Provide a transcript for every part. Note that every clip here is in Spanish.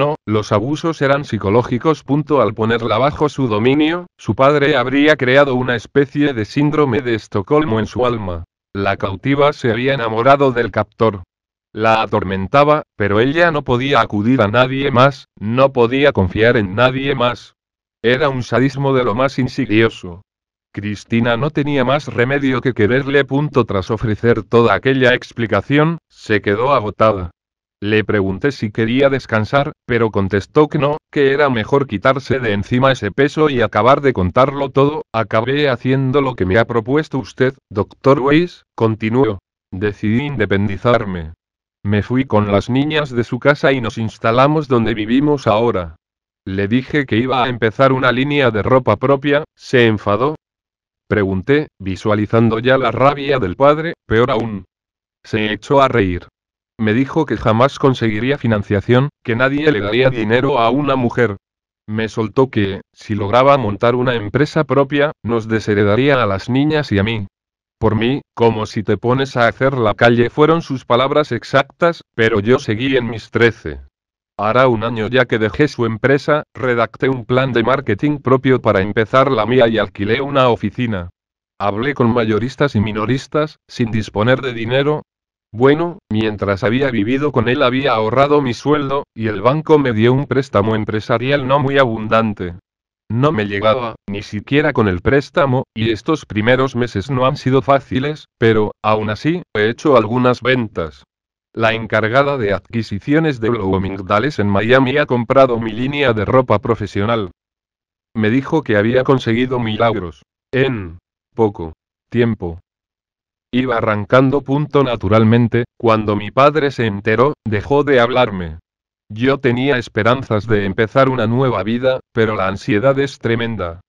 No, los abusos eran psicológicos. Al ponerla bajo su dominio, su padre habría creado una especie de síndrome de Estocolmo en su alma. La cautiva se había enamorado del captor. La atormentaba, pero ella no podía acudir a nadie más, no podía confiar en nadie más. Era un sadismo de lo más insidioso. Cristina no tenía más remedio que quererle. Tras ofrecer toda aquella explicación, se quedó agotada. Le pregunté si quería descansar, pero contestó que no, que era mejor quitarse de encima ese peso y acabar de contarlo todo, acabé haciendo lo que me ha propuesto usted, doctor Weiss, continuó. Decidí independizarme. Me fui con las niñas de su casa y nos instalamos donde vivimos ahora. Le dije que iba a empezar una línea de ropa propia, se enfadó. Pregunté, visualizando ya la rabia del padre, peor aún. Se echó a reír. Me dijo que jamás conseguiría financiación, que nadie le daría dinero a una mujer. Me soltó que, si lograba montar una empresa propia, nos desheredaría a las niñas y a mí. Por mí, como si te pones a hacer la calle fueron sus palabras exactas, pero yo seguí en mis trece. Hará un año ya que dejé su empresa, redacté un plan de marketing propio para empezar la mía y alquilé una oficina. Hablé con mayoristas y minoristas, sin disponer de dinero, bueno, mientras había vivido con él había ahorrado mi sueldo, y el banco me dio un préstamo empresarial no muy abundante. No me llegaba, ni siquiera con el préstamo, y estos primeros meses no han sido fáciles, pero, aún así, he hecho algunas ventas. La encargada de adquisiciones de Bloomingdales en Miami ha comprado mi línea de ropa profesional. Me dijo que había conseguido milagros. En poco tiempo. Iba arrancando. Punto naturalmente, cuando mi padre se enteró, dejó de hablarme. Yo tenía esperanzas de empezar una nueva vida, pero la ansiedad es tremenda.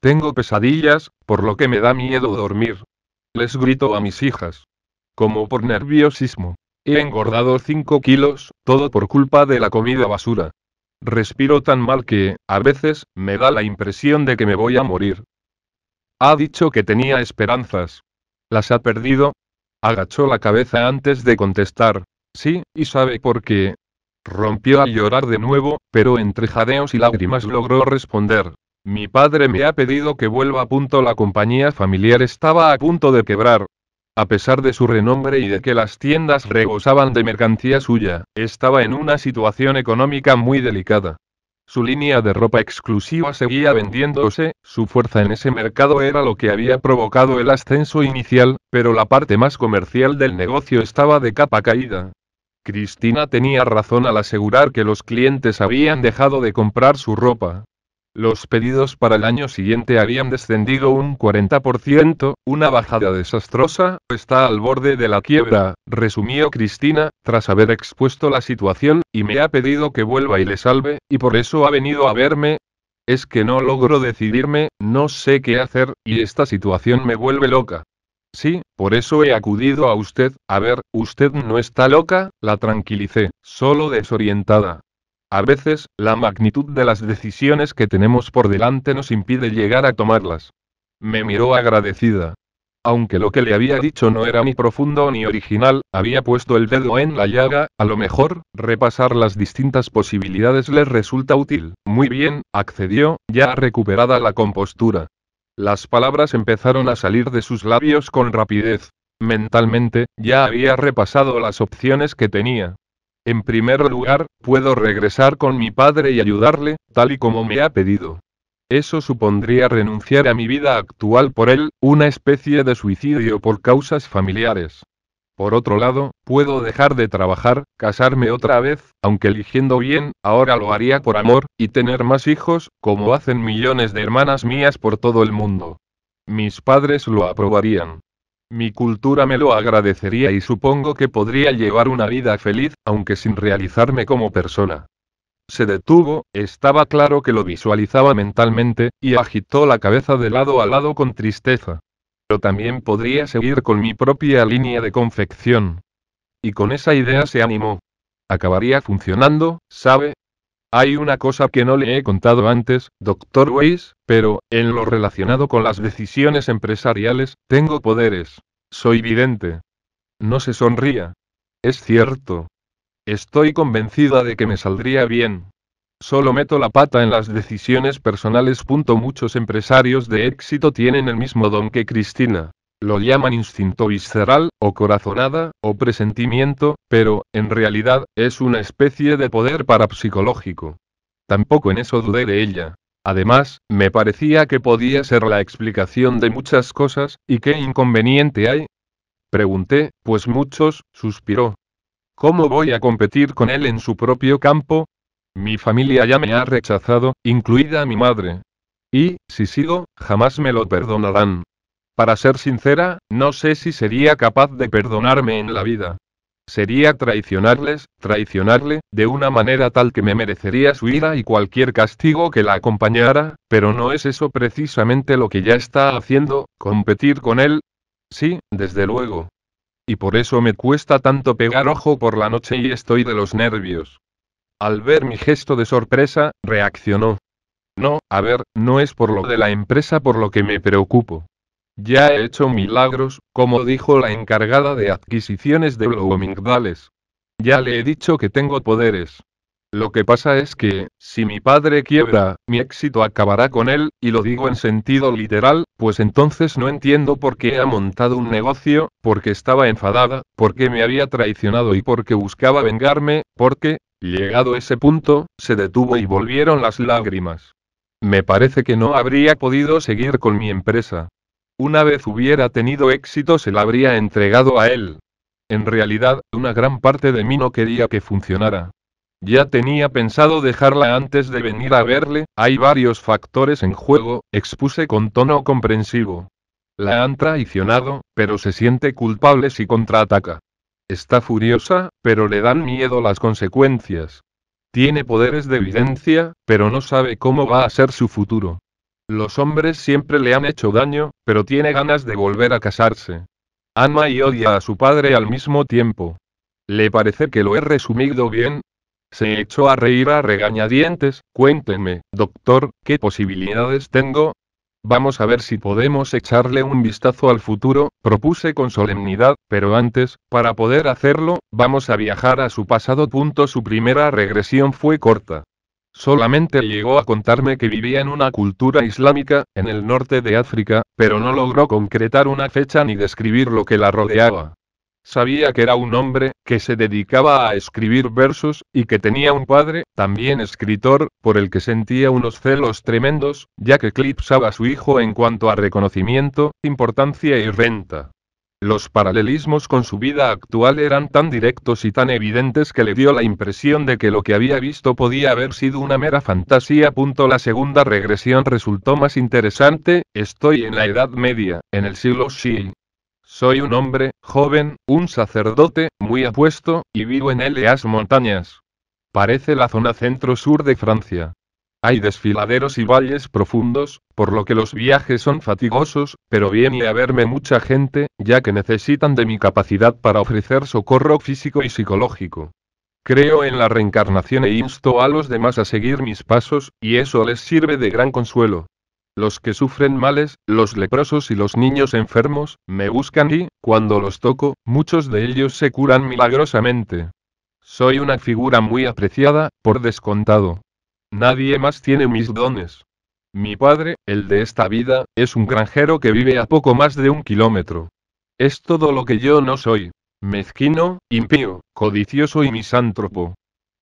Tengo pesadillas, por lo que me da miedo dormir. Les grito a mis hijas. Como por nerviosismo. He engordado 5 kilos, todo por culpa de la comida basura. Respiro tan mal que, a veces, me da la impresión de que me voy a morir. Ha dicho que tenía esperanzas. ¿Las ha perdido? Agachó la cabeza antes de contestar. Sí, y sabe por qué. Rompió a llorar de nuevo, pero entre jadeos y lágrimas logró responder. Mi padre me ha pedido que vuelva. a punto la compañía familiar estaba a punto de quebrar. A pesar de su renombre y de que las tiendas rebosaban de mercancía suya, estaba en una situación económica muy delicada. Su línea de ropa exclusiva seguía vendiéndose, su fuerza en ese mercado era lo que había provocado el ascenso inicial, pero la parte más comercial del negocio estaba de capa caída. Cristina tenía razón al asegurar que los clientes habían dejado de comprar su ropa. Los pedidos para el año siguiente habían descendido un 40%, una bajada desastrosa, está al borde de la quiebra, resumió Cristina, tras haber expuesto la situación, y me ha pedido que vuelva y le salve, y por eso ha venido a verme. Es que no logro decidirme, no sé qué hacer, y esta situación me vuelve loca. Sí, por eso he acudido a usted. A ver, usted no está loca, la tranquilicé, solo desorientada. A veces, la magnitud de las decisiones que tenemos por delante nos impide llegar a tomarlas. Me miró agradecida. Aunque lo que le había dicho no era ni profundo ni original, había puesto el dedo en la llaga, a lo mejor, repasar las distintas posibilidades le resulta útil. Muy bien, accedió, ya recuperada la compostura. Las palabras empezaron a salir de sus labios con rapidez. Mentalmente, ya había repasado las opciones que tenía. En primer lugar, puedo regresar con mi padre y ayudarle, tal y como me ha pedido. Eso supondría renunciar a mi vida actual por él, una especie de suicidio por causas familiares. Por otro lado, puedo dejar de trabajar, casarme otra vez, aunque eligiendo bien, ahora lo haría por amor, y tener más hijos, como hacen millones de hermanas mías por todo el mundo. Mis padres lo aprobarían. Mi cultura me lo agradecería y supongo que podría llevar una vida feliz, aunque sin realizarme como persona. Se detuvo, estaba claro que lo visualizaba mentalmente, y agitó la cabeza de lado a lado con tristeza. Pero también podría seguir con mi propia línea de confección. Y con esa idea se animó. Acabaría funcionando, ¿sabe? Hay una cosa que no le he contado antes, doctor Weiss, pero, en lo relacionado con las decisiones empresariales, tengo poderes. Soy vidente. No se sonría. Es cierto. Estoy convencida de que me saldría bien. Solo meto la pata en las decisiones personales. Muchos empresarios de éxito tienen el mismo don que Cristina. Lo llaman instinto visceral, o corazonada, o presentimiento, pero, en realidad, es una especie de poder parapsicológico. Tampoco en eso dudé de ella. Además, me parecía que podía ser la explicación de muchas cosas, ¿y qué inconveniente hay? Pregunté, pues muchos, suspiró. ¿Cómo voy a competir con él en su propio campo? Mi familia ya me ha rechazado, incluida mi madre. Y, si sigo, jamás me lo perdonarán. Para ser sincera, no sé si sería capaz de perdonarme en la vida. Sería traicionarles, traicionarle, de una manera tal que me merecería su ira y cualquier castigo que la acompañara, pero no es eso precisamente lo que ya está haciendo, competir con él. Sí, desde luego. Y por eso me cuesta tanto pegar ojo por la noche y estoy de los nervios. Al ver mi gesto de sorpresa, reaccionó. No, a ver, no es por lo de la empresa por lo que me preocupo. Ya he hecho milagros, como dijo la encargada de adquisiciones de Bloomingdales. Ya le he dicho que tengo poderes. Lo que pasa es que, si mi padre quiebra, mi éxito acabará con él, y lo digo en sentido literal, pues entonces no entiendo por qué ha montado un negocio, porque estaba enfadada, porque me había traicionado y porque buscaba vengarme, porque, llegado ese punto, se detuvo y volvieron las lágrimas. Me parece que no habría podido seguir con mi empresa. Una vez hubiera tenido éxito se la habría entregado a él. En realidad, una gran parte de mí no quería que funcionara. Ya tenía pensado dejarla antes de venir a verle, hay varios factores en juego, expuse con tono comprensivo. La han traicionado, pero se siente culpable si contraataca. Está furiosa, pero le dan miedo las consecuencias. Tiene poderes de evidencia, pero no sabe cómo va a ser su futuro. Los hombres siempre le han hecho daño, pero tiene ganas de volver a casarse. Ama y odia a su padre al mismo tiempo. ¿Le parece que lo he resumido bien? Se echó a reír a regañadientes. cuéntenme, doctor, ¿qué posibilidades tengo? Vamos a ver si podemos echarle un vistazo al futuro, propuse con solemnidad, pero antes, para poder hacerlo, vamos a viajar a su pasado. Punto su primera regresión fue corta. Solamente llegó a contarme que vivía en una cultura islámica, en el norte de África, pero no logró concretar una fecha ni describir lo que la rodeaba. Sabía que era un hombre, que se dedicaba a escribir versos, y que tenía un padre, también escritor, por el que sentía unos celos tremendos, ya que eclipsaba a su hijo en cuanto a reconocimiento, importancia y renta. Los paralelismos con su vida actual eran tan directos y tan evidentes que le dio la impresión de que lo que había visto podía haber sido una mera fantasía. La segunda regresión resultó más interesante, estoy en la Edad Media, en el siglo XI. Soy un hombre, joven, un sacerdote, muy apuesto, y vivo en las montañas. Parece la zona centro-sur de Francia. Hay desfiladeros y valles profundos, por lo que los viajes son fatigosos, pero viene a verme mucha gente, ya que necesitan de mi capacidad para ofrecer socorro físico y psicológico. Creo en la reencarnación e insto a los demás a seguir mis pasos, y eso les sirve de gran consuelo. Los que sufren males, los leprosos y los niños enfermos, me buscan y, cuando los toco, muchos de ellos se curan milagrosamente. Soy una figura muy apreciada, por descontado. Nadie más tiene mis dones. Mi padre, el de esta vida, es un granjero que vive a poco más de un kilómetro. Es todo lo que yo no soy. Mezquino, impío, codicioso y misántropo.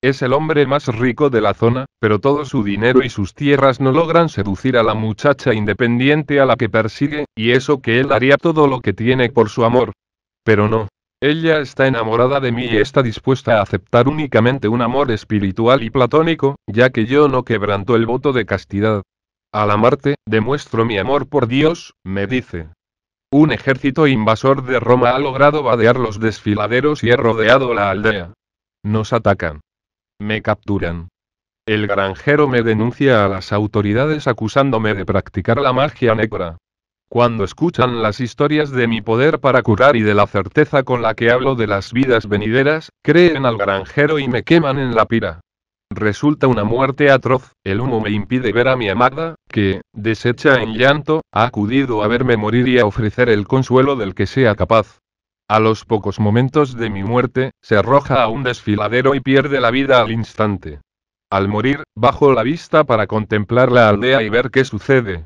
Es el hombre más rico de la zona, pero todo su dinero y sus tierras no logran seducir a la muchacha independiente a la que persigue, y eso que él haría todo lo que tiene por su amor. Pero no, ella está enamorada de mí y está dispuesta a aceptar únicamente un amor espiritual y platónico, ya que yo no quebranto el voto de castidad. Al amarte, demuestro mi amor por Dios, me dice. Un ejército invasor de Roma ha logrado vadear los desfiladeros y he rodeado la aldea. Nos atacan. Me capturan. El granjero me denuncia a las autoridades acusándome de practicar la magia negra. Cuando escuchan las historias de mi poder para curar y de la certeza con la que hablo de las vidas venideras, creen al granjero y me queman en la pira. Resulta una muerte atroz, el humo me impide ver a mi amada, que, deshecha en llanto, ha acudido a verme morir y a ofrecer el consuelo del que sea capaz. A los pocos momentos de mi muerte, se arroja a un desfiladero y pierde la vida al instante. Al morir, bajo la vista para contemplar la aldea y ver qué sucede,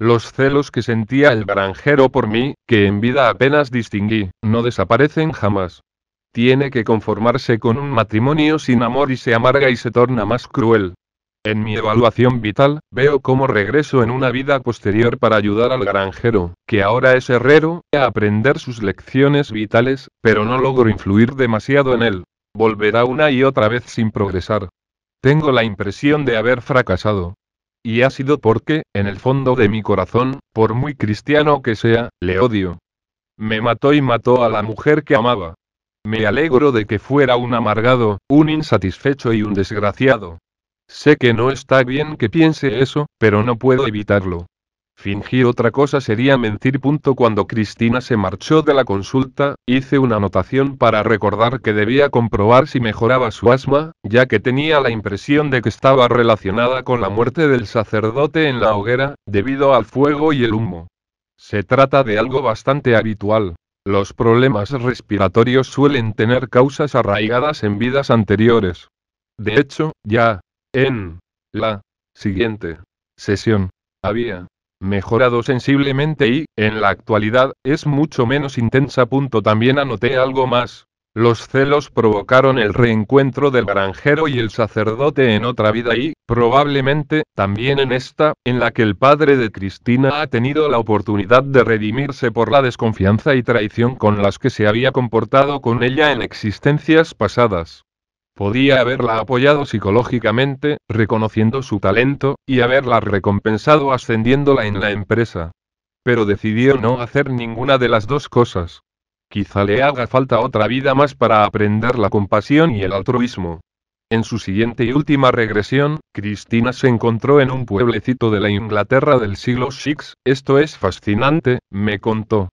los celos que sentía el granjero por mí, que en vida apenas distinguí, no desaparecen jamás. Tiene que conformarse con un matrimonio sin amor y se amarga y se torna más cruel. En mi evaluación vital, veo cómo regreso en una vida posterior para ayudar al granjero, que ahora es herrero, a aprender sus lecciones vitales, pero no logro influir demasiado en él. Volverá una y otra vez sin progresar. Tengo la impresión de haber fracasado, y ha sido porque, en el fondo de mi corazón, por muy cristiano que sea, le odio. Me mató y mató a la mujer que amaba. Me alegro de que fuera un amargado, un insatisfecho y un desgraciado. Sé que no está bien que piense eso, pero no puedo evitarlo. Fingí otra cosa sería mentir. Cuando Cristina se marchó de la consulta, hice una anotación para recordar que debía comprobar si mejoraba su asma, ya que tenía la impresión de que estaba relacionada con la muerte del sacerdote en la hoguera, debido al fuego y el humo. Se trata de algo bastante habitual. Los problemas respiratorios suelen tener causas arraigadas en vidas anteriores. De hecho, ya, en la siguiente sesión, había mejorado sensiblemente y, en la actualidad, es mucho menos intensa. También anoté algo más. Los celos provocaron el reencuentro del granjero y el sacerdote en otra vida y, probablemente, también en esta, en la que el padre de Cristina ha tenido la oportunidad de redimirse por la desconfianza y traición con las que se había comportado con ella en existencias pasadas. Podía haberla apoyado psicológicamente, reconociendo su talento, y haberla recompensado ascendiéndola en la empresa. Pero decidió no hacer ninguna de las dos cosas. Quizá le haga falta otra vida más para aprender la compasión y el altruismo. En su siguiente y última regresión, Cristina se encontró en un pueblecito de la Inglaterra del siglo VI. Esto es fascinante, me contó.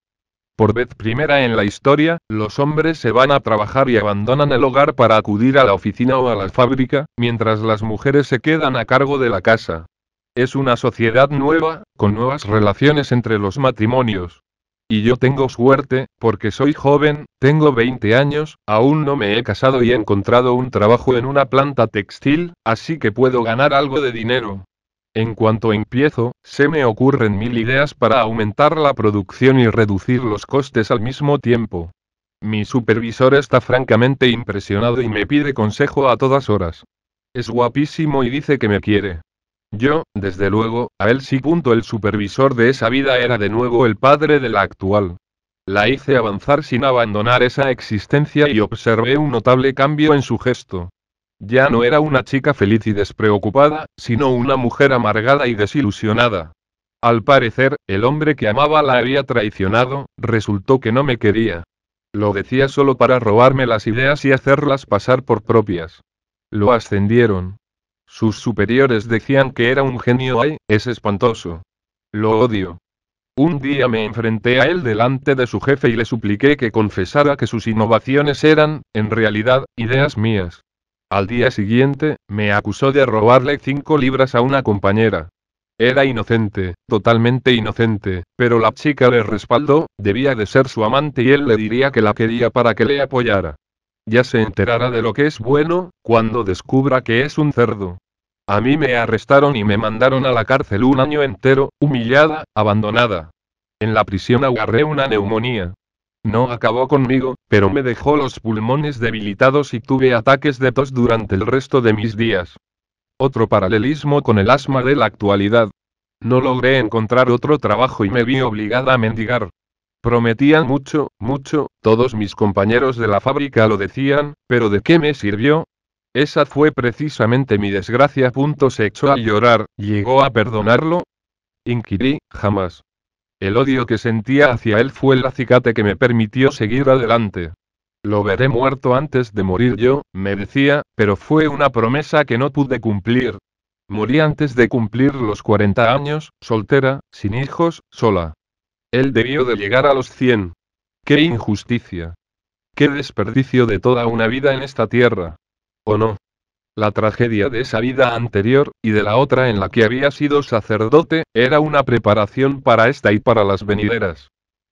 Por vez primera en la historia, los hombres se van a trabajar y abandonan el hogar para acudir a la oficina o a la fábrica, mientras las mujeres se quedan a cargo de la casa. Es una sociedad nueva, con nuevas relaciones entre los matrimonios. Y yo tengo suerte, porque soy joven, tengo 20 años, aún no me he casado y he encontrado un trabajo en una planta textil, así que puedo ganar algo de dinero. En cuanto empiezo, se me ocurren mil ideas para aumentar la producción y reducir los costes al mismo tiempo. Mi supervisor está francamente impresionado y me pide consejo a todas horas. Es guapísimo y dice que me quiere. Yo, desde luego, a él sí. Punto el supervisor de esa vida era de nuevo el padre de la actual. La hice avanzar sin abandonar esa existencia y observé un notable cambio en su gesto. Ya no era una chica feliz y despreocupada, sino una mujer amargada y desilusionada. Al parecer, el hombre que amaba la había traicionado, resultó que no me quería. Lo decía solo para robarme las ideas y hacerlas pasar por propias. Lo ascendieron. Sus superiores decían que era un genio. ¡Ay, es espantoso! Lo odio. Un día me enfrenté a él delante de su jefe y le supliqué que confesara que sus innovaciones eran, en realidad, ideas mías. Al día siguiente, me acusó de robarle cinco libras a una compañera. Era inocente, totalmente inocente, pero la chica le respaldó, debía de ser su amante y él le diría que la quería para que le apoyara. Ya se enterará de lo que es bueno, cuando descubra que es un cerdo. A mí me arrestaron y me mandaron a la cárcel un año entero, humillada, abandonada. En la prisión agarré una neumonía. No acabó conmigo, pero me dejó los pulmones debilitados y tuve ataques de tos durante el resto de mis días. Otro paralelismo con el asma de la actualidad. No logré encontrar otro trabajo y me vi obligada a mendigar. Prometían mucho, mucho, todos mis compañeros de la fábrica lo decían, pero ¿de qué me sirvió? Esa fue precisamente mi desgracia. Punto se echó a llorar, llegó a perdonarlo, Inquirí, jamás. El odio que sentía hacia él fue el acicate que me permitió seguir adelante. Lo veré muerto antes de morir yo, me decía, pero fue una promesa que no pude cumplir. Morí antes de cumplir los 40 años, soltera, sin hijos, sola. Él debió de llegar a los 100. ¡Qué injusticia! ¡Qué desperdicio de toda una vida en esta tierra! ¿O no? La tragedia de esa vida anterior, y de la otra en la que había sido sacerdote, era una preparación para esta y para las venideras.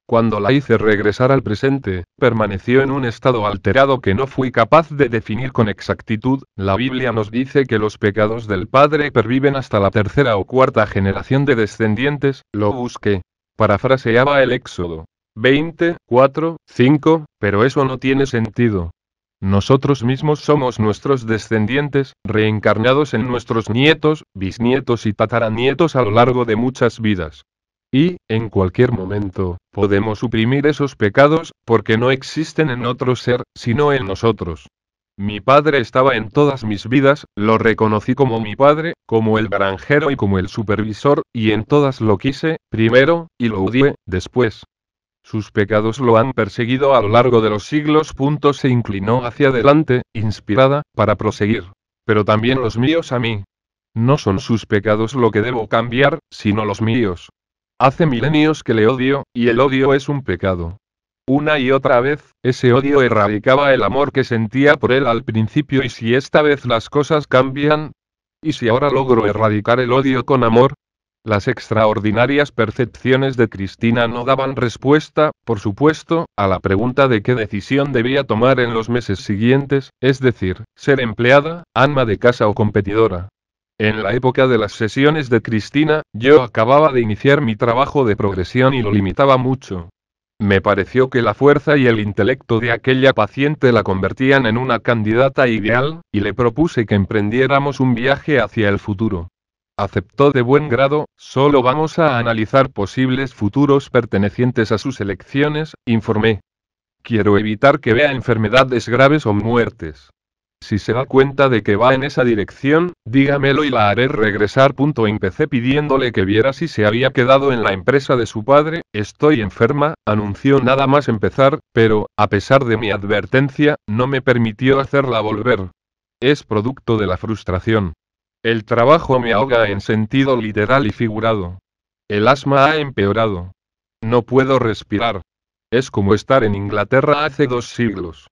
Cuando la hice regresar al presente, permaneció en un estado alterado que no fui capaz de definir con exactitud. La Biblia nos dice que los pecados del padre perviven hasta la tercera o cuarta generación de descendientes, lo busqué. Parafraseaba el Éxodo. 20, 4, 5, pero eso no tiene sentido. Nosotros mismos somos nuestros descendientes, reencarnados en nuestros nietos, bisnietos y tataranietos a lo largo de muchas vidas. Y, en cualquier momento, podemos suprimir esos pecados, porque no existen en otro ser, sino en nosotros. Mi padre estaba en todas mis vidas, lo reconocí como mi padre, como el granjero y como el supervisor, y en todas lo quise, primero, y lo odié, después. Sus pecados lo han perseguido a lo largo de los siglos. Se inclinó hacia adelante, inspirada, para proseguir. Pero también los míos a mí. No son sus pecados lo que debo cambiar, sino los míos. Hace milenios que le odio, y el odio es un pecado. Una y otra vez, ese odio erradicaba el amor que sentía por él al principio y si esta vez las cosas cambian, y si ahora logro erradicar el odio con amor, las extraordinarias percepciones de Cristina no daban respuesta, por supuesto, a la pregunta de qué decisión debía tomar en los meses siguientes, es decir, ser empleada, alma de casa o competidora. En la época de las sesiones de Cristina, yo acababa de iniciar mi trabajo de progresión y lo limitaba mucho. Me pareció que la fuerza y el intelecto de aquella paciente la convertían en una candidata ideal, y le propuse que emprendiéramos un viaje hacia el futuro aceptó de buen grado, solo vamos a analizar posibles futuros pertenecientes a sus elecciones, informé. Quiero evitar que vea enfermedades graves o muertes. Si se da cuenta de que va en esa dirección, dígamelo y la haré regresar. empecé pidiéndole que viera si se había quedado en la empresa de su padre, estoy enferma, anunció nada más empezar, pero, a pesar de mi advertencia, no me permitió hacerla volver. Es producto de la frustración. El trabajo me ahoga en sentido literal y figurado. El asma ha empeorado. No puedo respirar. Es como estar en Inglaterra hace dos siglos.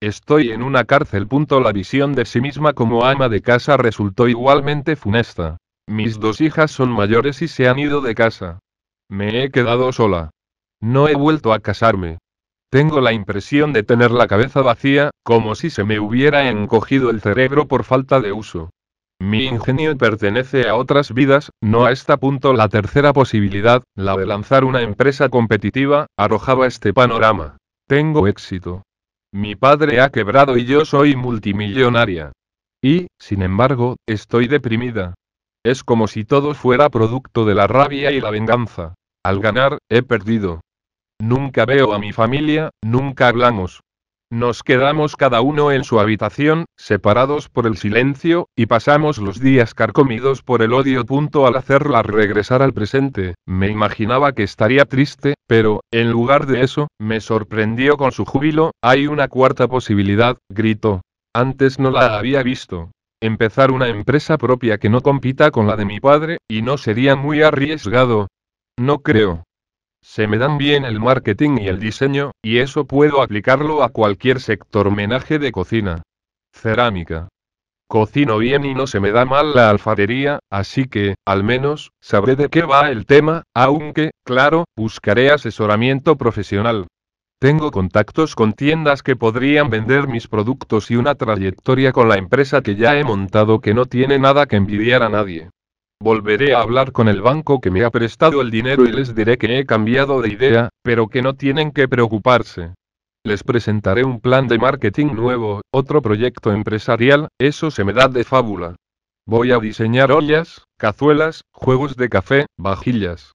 Estoy en una cárcel. La visión de sí misma como ama de casa resultó igualmente funesta. Mis dos hijas son mayores y se han ido de casa. Me he quedado sola. No he vuelto a casarme. Tengo la impresión de tener la cabeza vacía, como si se me hubiera encogido el cerebro por falta de uso. Mi ingenio pertenece a otras vidas, no a esta. Punto la tercera posibilidad, la de lanzar una empresa competitiva, arrojaba este panorama. Tengo éxito. Mi padre ha quebrado y yo soy multimillonaria. Y, sin embargo, estoy deprimida. Es como si todo fuera producto de la rabia y la venganza. Al ganar, he perdido. Nunca veo a mi familia, nunca hablamos. Nos quedamos cada uno en su habitación, separados por el silencio, y pasamos los días carcomidos por el odio. punto al hacerla regresar al presente, me imaginaba que estaría triste, pero, en lugar de eso, me sorprendió con su júbilo, hay una cuarta posibilidad, gritó. Antes no la había visto. Empezar una empresa propia que no compita con la de mi padre, y no sería muy arriesgado. No creo. Se me dan bien el marketing y el diseño, y eso puedo aplicarlo a cualquier sector menaje de cocina. Cerámica. Cocino bien y no se me da mal la alfarería, así que, al menos, sabré de qué va el tema, aunque, claro, buscaré asesoramiento profesional. Tengo contactos con tiendas que podrían vender mis productos y una trayectoria con la empresa que ya he montado que no tiene nada que envidiar a nadie. Volveré a hablar con el banco que me ha prestado el dinero y les diré que he cambiado de idea, pero que no tienen que preocuparse. Les presentaré un plan de marketing nuevo, otro proyecto empresarial, eso se me da de fábula. Voy a diseñar ollas, cazuelas, juegos de café, vajillas.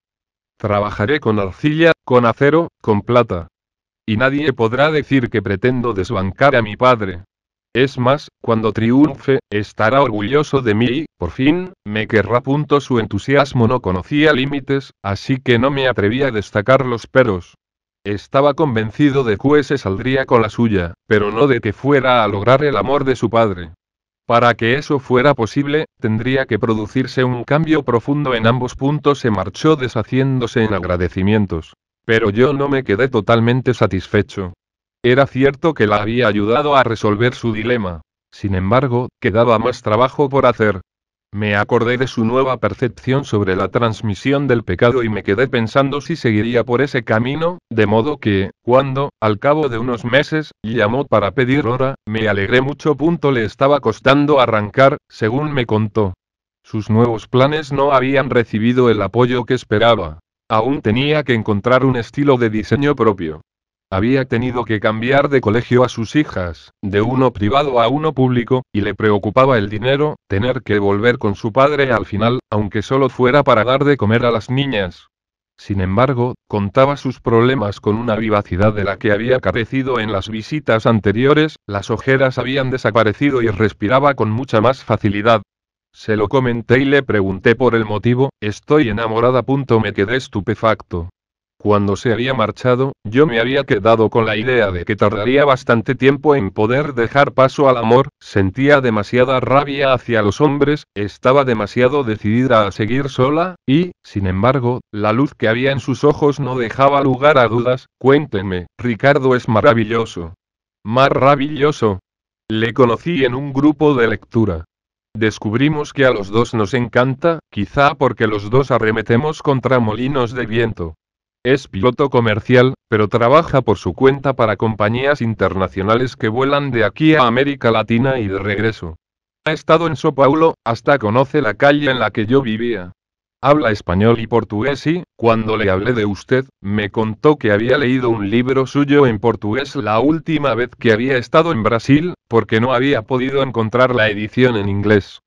Trabajaré con arcilla, con acero, con plata. Y nadie podrá decir que pretendo desbancar a mi padre. Es más, cuando triunfe, estará orgulloso de mí y, por fin, me querrá. Punto su entusiasmo no conocía límites, así que no me atreví a destacar los peros. Estaba convencido de que se saldría con la suya, pero no de que fuera a lograr el amor de su padre. Para que eso fuera posible, tendría que producirse un cambio profundo en ambos puntos. Se marchó deshaciéndose en agradecimientos. Pero yo no me quedé totalmente satisfecho. Era cierto que la había ayudado a resolver su dilema. Sin embargo, quedaba más trabajo por hacer. Me acordé de su nueva percepción sobre la transmisión del pecado y me quedé pensando si seguiría por ese camino, de modo que, cuando, al cabo de unos meses, llamó para pedir hora, me alegré mucho. Punto le estaba costando arrancar, según me contó. Sus nuevos planes no habían recibido el apoyo que esperaba. Aún tenía que encontrar un estilo de diseño propio. Había tenido que cambiar de colegio a sus hijas, de uno privado a uno público, y le preocupaba el dinero, tener que volver con su padre al final, aunque solo fuera para dar de comer a las niñas. Sin embargo, contaba sus problemas con una vivacidad de la que había carecido en las visitas anteriores, las ojeras habían desaparecido y respiraba con mucha más facilidad. Se lo comenté y le pregunté por el motivo, estoy enamorada. Punto me quedé estupefacto, cuando se había marchado, yo me había quedado con la idea de que tardaría bastante tiempo en poder dejar paso al amor, sentía demasiada rabia hacia los hombres, estaba demasiado decidida a seguir sola, y, sin embargo, la luz que había en sus ojos no dejaba lugar a dudas, cuénteme, Ricardo es maravilloso. Maravilloso. Le conocí en un grupo de lectura. Descubrimos que a los dos nos encanta, quizá porque los dos arremetemos contra molinos de viento. Es piloto comercial, pero trabaja por su cuenta para compañías internacionales que vuelan de aquí a América Latina y de regreso. Ha estado en São Paulo, hasta conoce la calle en la que yo vivía. Habla español y portugués y, cuando le hablé de usted, me contó que había leído un libro suyo en portugués la última vez que había estado en Brasil, porque no había podido encontrar la edición en inglés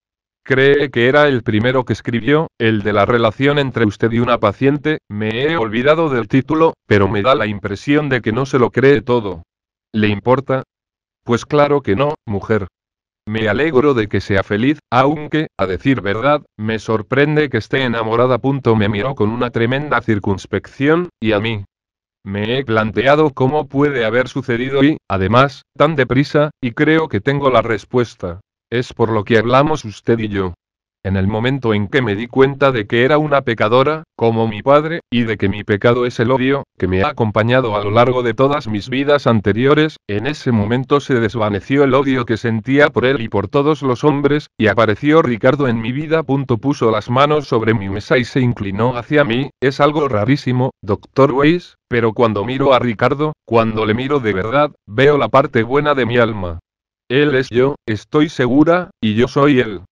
cree que era el primero que escribió, el de la relación entre usted y una paciente, me he olvidado del título, pero me da la impresión de que no se lo cree todo. ¿Le importa? Pues claro que no, mujer. Me alegro de que sea feliz, aunque, a decir verdad, me sorprende que esté enamorada. Punto me miró con una tremenda circunspección, y a mí. Me he planteado cómo puede haber sucedido y, además, tan deprisa, y creo que tengo la respuesta. Es por lo que hablamos usted y yo. En el momento en que me di cuenta de que era una pecadora, como mi padre, y de que mi pecado es el odio, que me ha acompañado a lo largo de todas mis vidas anteriores, en ese momento se desvaneció el odio que sentía por él y por todos los hombres, y apareció Ricardo en mi vida. puso las manos sobre mi mesa y se inclinó hacia mí, es algo rarísimo, doctor Weiss, pero cuando miro a Ricardo, cuando le miro de verdad, veo la parte buena de mi alma. Él es yo, estoy segura, y yo soy él.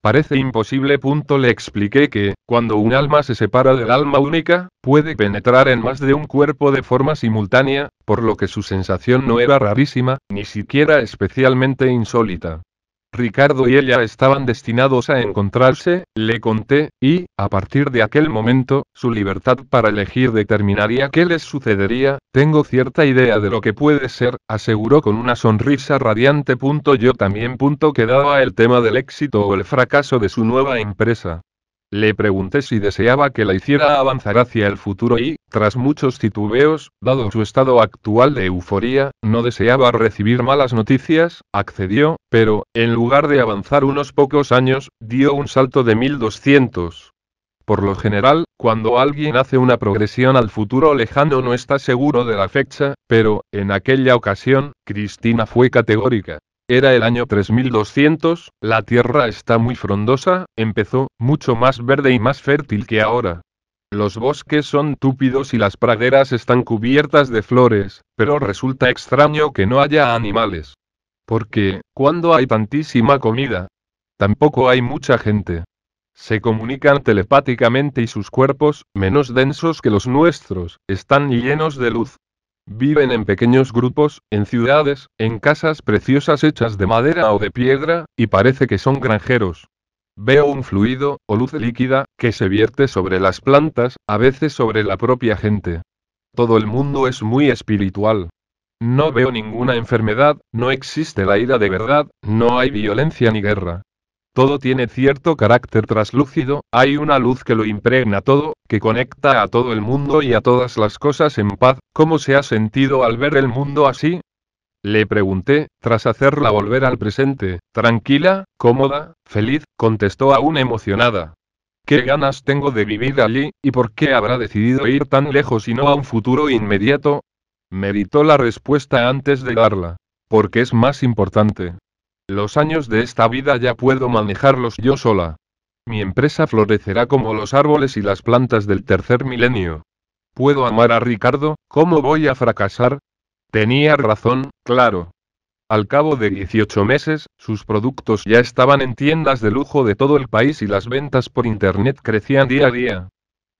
Parece imposible. Punto. Le expliqué que, cuando un alma se separa del alma única, puede penetrar en más de un cuerpo de forma simultánea, por lo que su sensación no era rarísima, ni siquiera especialmente insólita. Ricardo y ella estaban destinados a encontrarse, le conté, y, a partir de aquel momento, su libertad para elegir determinaría qué les sucedería, tengo cierta idea de lo que puede ser, aseguró con una sonrisa radiante. Yo también. daba el tema del éxito o el fracaso de su nueva empresa, le pregunté si deseaba que la hiciera avanzar hacia el futuro y, tras muchos titubeos, dado su estado actual de euforía, no deseaba recibir malas noticias, accedió, pero, en lugar de avanzar unos pocos años, dio un salto de 1200. Por lo general, cuando alguien hace una progresión al futuro lejano no está seguro de la fecha, pero, en aquella ocasión, Cristina fue categórica. Era el año 3200, la tierra está muy frondosa, empezó, mucho más verde y más fértil que ahora. Los bosques son túpidos y las praderas están cubiertas de flores, pero resulta extraño que no haya animales. Porque, cuando hay tantísima comida, tampoco hay mucha gente. Se comunican telepáticamente y sus cuerpos, menos densos que los nuestros, están llenos de luz, Viven en pequeños grupos, en ciudades, en casas preciosas hechas de madera o de piedra, y parece que son granjeros. Veo un fluido, o luz líquida, que se vierte sobre las plantas, a veces sobre la propia gente. Todo el mundo es muy espiritual. No veo ninguna enfermedad, no existe la ira de verdad, no hay violencia ni guerra. Todo tiene cierto carácter traslúcido, hay una luz que lo impregna todo, que conecta a todo el mundo y a todas las cosas en paz. ¿Cómo se ha sentido al ver el mundo así? Le pregunté, tras hacerla volver al presente, tranquila, cómoda, feliz, contestó aún emocionada. ¿Qué ganas tengo de vivir allí, y por qué habrá decidido ir tan lejos y no a un futuro inmediato? Meditó la respuesta antes de darla. Porque es más importante. Los años de esta vida ya puedo manejarlos yo sola. Mi empresa florecerá como los árboles y las plantas del tercer milenio. Puedo amar a Ricardo, ¿cómo voy a fracasar? Tenía razón, claro. Al cabo de 18 meses, sus productos ya estaban en tiendas de lujo de todo el país y las ventas por Internet crecían día a día.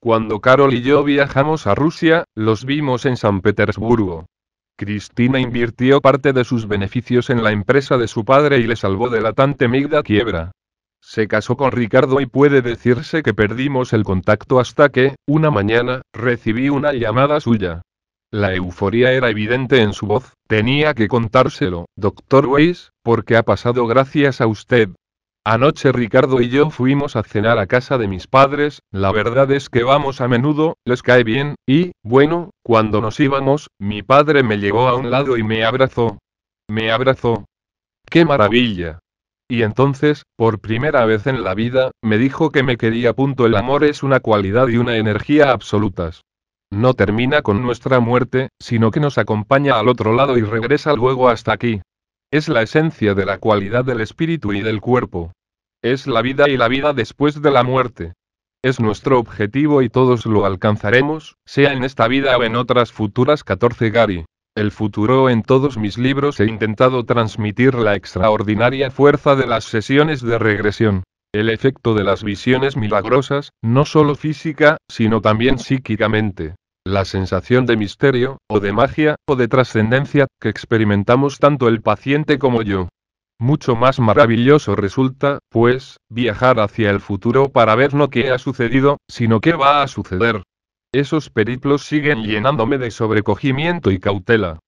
Cuando Carol y yo viajamos a Rusia, los vimos en San Petersburgo. Cristina invirtió parte de sus beneficios en la empresa de su padre y le salvó de la tan temida quiebra. Se casó con Ricardo y puede decirse que perdimos el contacto hasta que, una mañana, recibí una llamada suya. La euforia era evidente en su voz, tenía que contárselo, doctor Weiss, porque ha pasado gracias a usted. Anoche Ricardo y yo fuimos a cenar a casa de mis padres, la verdad es que vamos a menudo, les cae bien, y, bueno, cuando nos íbamos, mi padre me llegó a un lado y me abrazó. Me abrazó. ¡Qué maravilla! Y entonces, por primera vez en la vida, me dijo que me quería. Punto el amor es una cualidad y una energía absolutas. No termina con nuestra muerte, sino que nos acompaña al otro lado y regresa luego hasta aquí. Es la esencia de la cualidad del espíritu y del cuerpo. Es la vida y la vida después de la muerte. Es nuestro objetivo y todos lo alcanzaremos, sea en esta vida o en otras futuras 14 Gary. El futuro en todos mis libros he intentado transmitir la extraordinaria fuerza de las sesiones de regresión. El efecto de las visiones milagrosas, no solo física, sino también psíquicamente. La sensación de misterio, o de magia, o de trascendencia, que experimentamos tanto el paciente como yo. Mucho más maravilloso resulta, pues, viajar hacia el futuro para ver no qué ha sucedido, sino qué va a suceder. Esos periplos siguen llenándome de sobrecogimiento y cautela.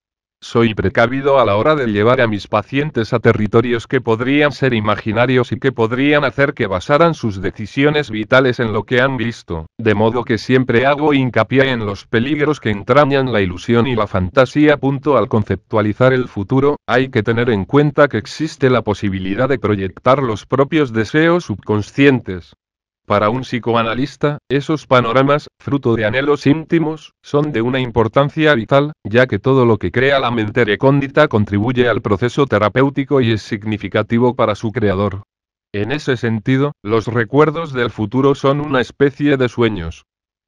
Soy precavido a la hora de llevar a mis pacientes a territorios que podrían ser imaginarios y que podrían hacer que basaran sus decisiones vitales en lo que han visto, de modo que siempre hago hincapié en los peligros que entrañan la ilusión y la fantasía. Punto al conceptualizar el futuro, hay que tener en cuenta que existe la posibilidad de proyectar los propios deseos subconscientes, para un psicoanalista, esos panoramas, fruto de anhelos íntimos, son de una importancia vital, ya que todo lo que crea la mente recóndita contribuye al proceso terapéutico y es significativo para su creador. En ese sentido, los recuerdos del futuro son una especie de sueños.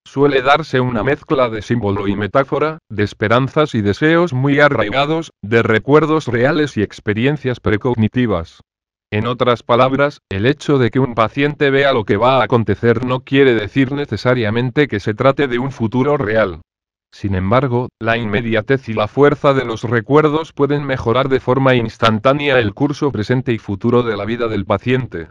Suele darse una mezcla de símbolo y metáfora, de esperanzas y deseos muy arraigados, de recuerdos reales y experiencias precognitivas. En otras palabras, el hecho de que un paciente vea lo que va a acontecer no quiere decir necesariamente que se trate de un futuro real. Sin embargo, la inmediatez y la fuerza de los recuerdos pueden mejorar de forma instantánea el curso presente y futuro de la vida del paciente.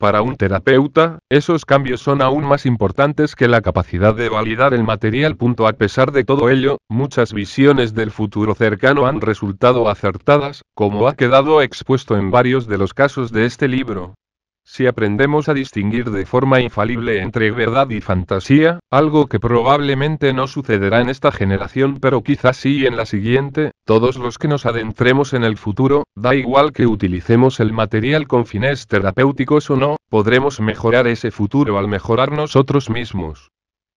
Para un terapeuta, esos cambios son aún más importantes que la capacidad de validar el material. A pesar de todo ello, muchas visiones del futuro cercano han resultado acertadas, como ha quedado expuesto en varios de los casos de este libro. Si aprendemos a distinguir de forma infalible entre verdad y fantasía, algo que probablemente no sucederá en esta generación pero quizás sí en la siguiente, todos los que nos adentremos en el futuro, da igual que utilicemos el material con fines terapéuticos o no, podremos mejorar ese futuro al mejorar nosotros mismos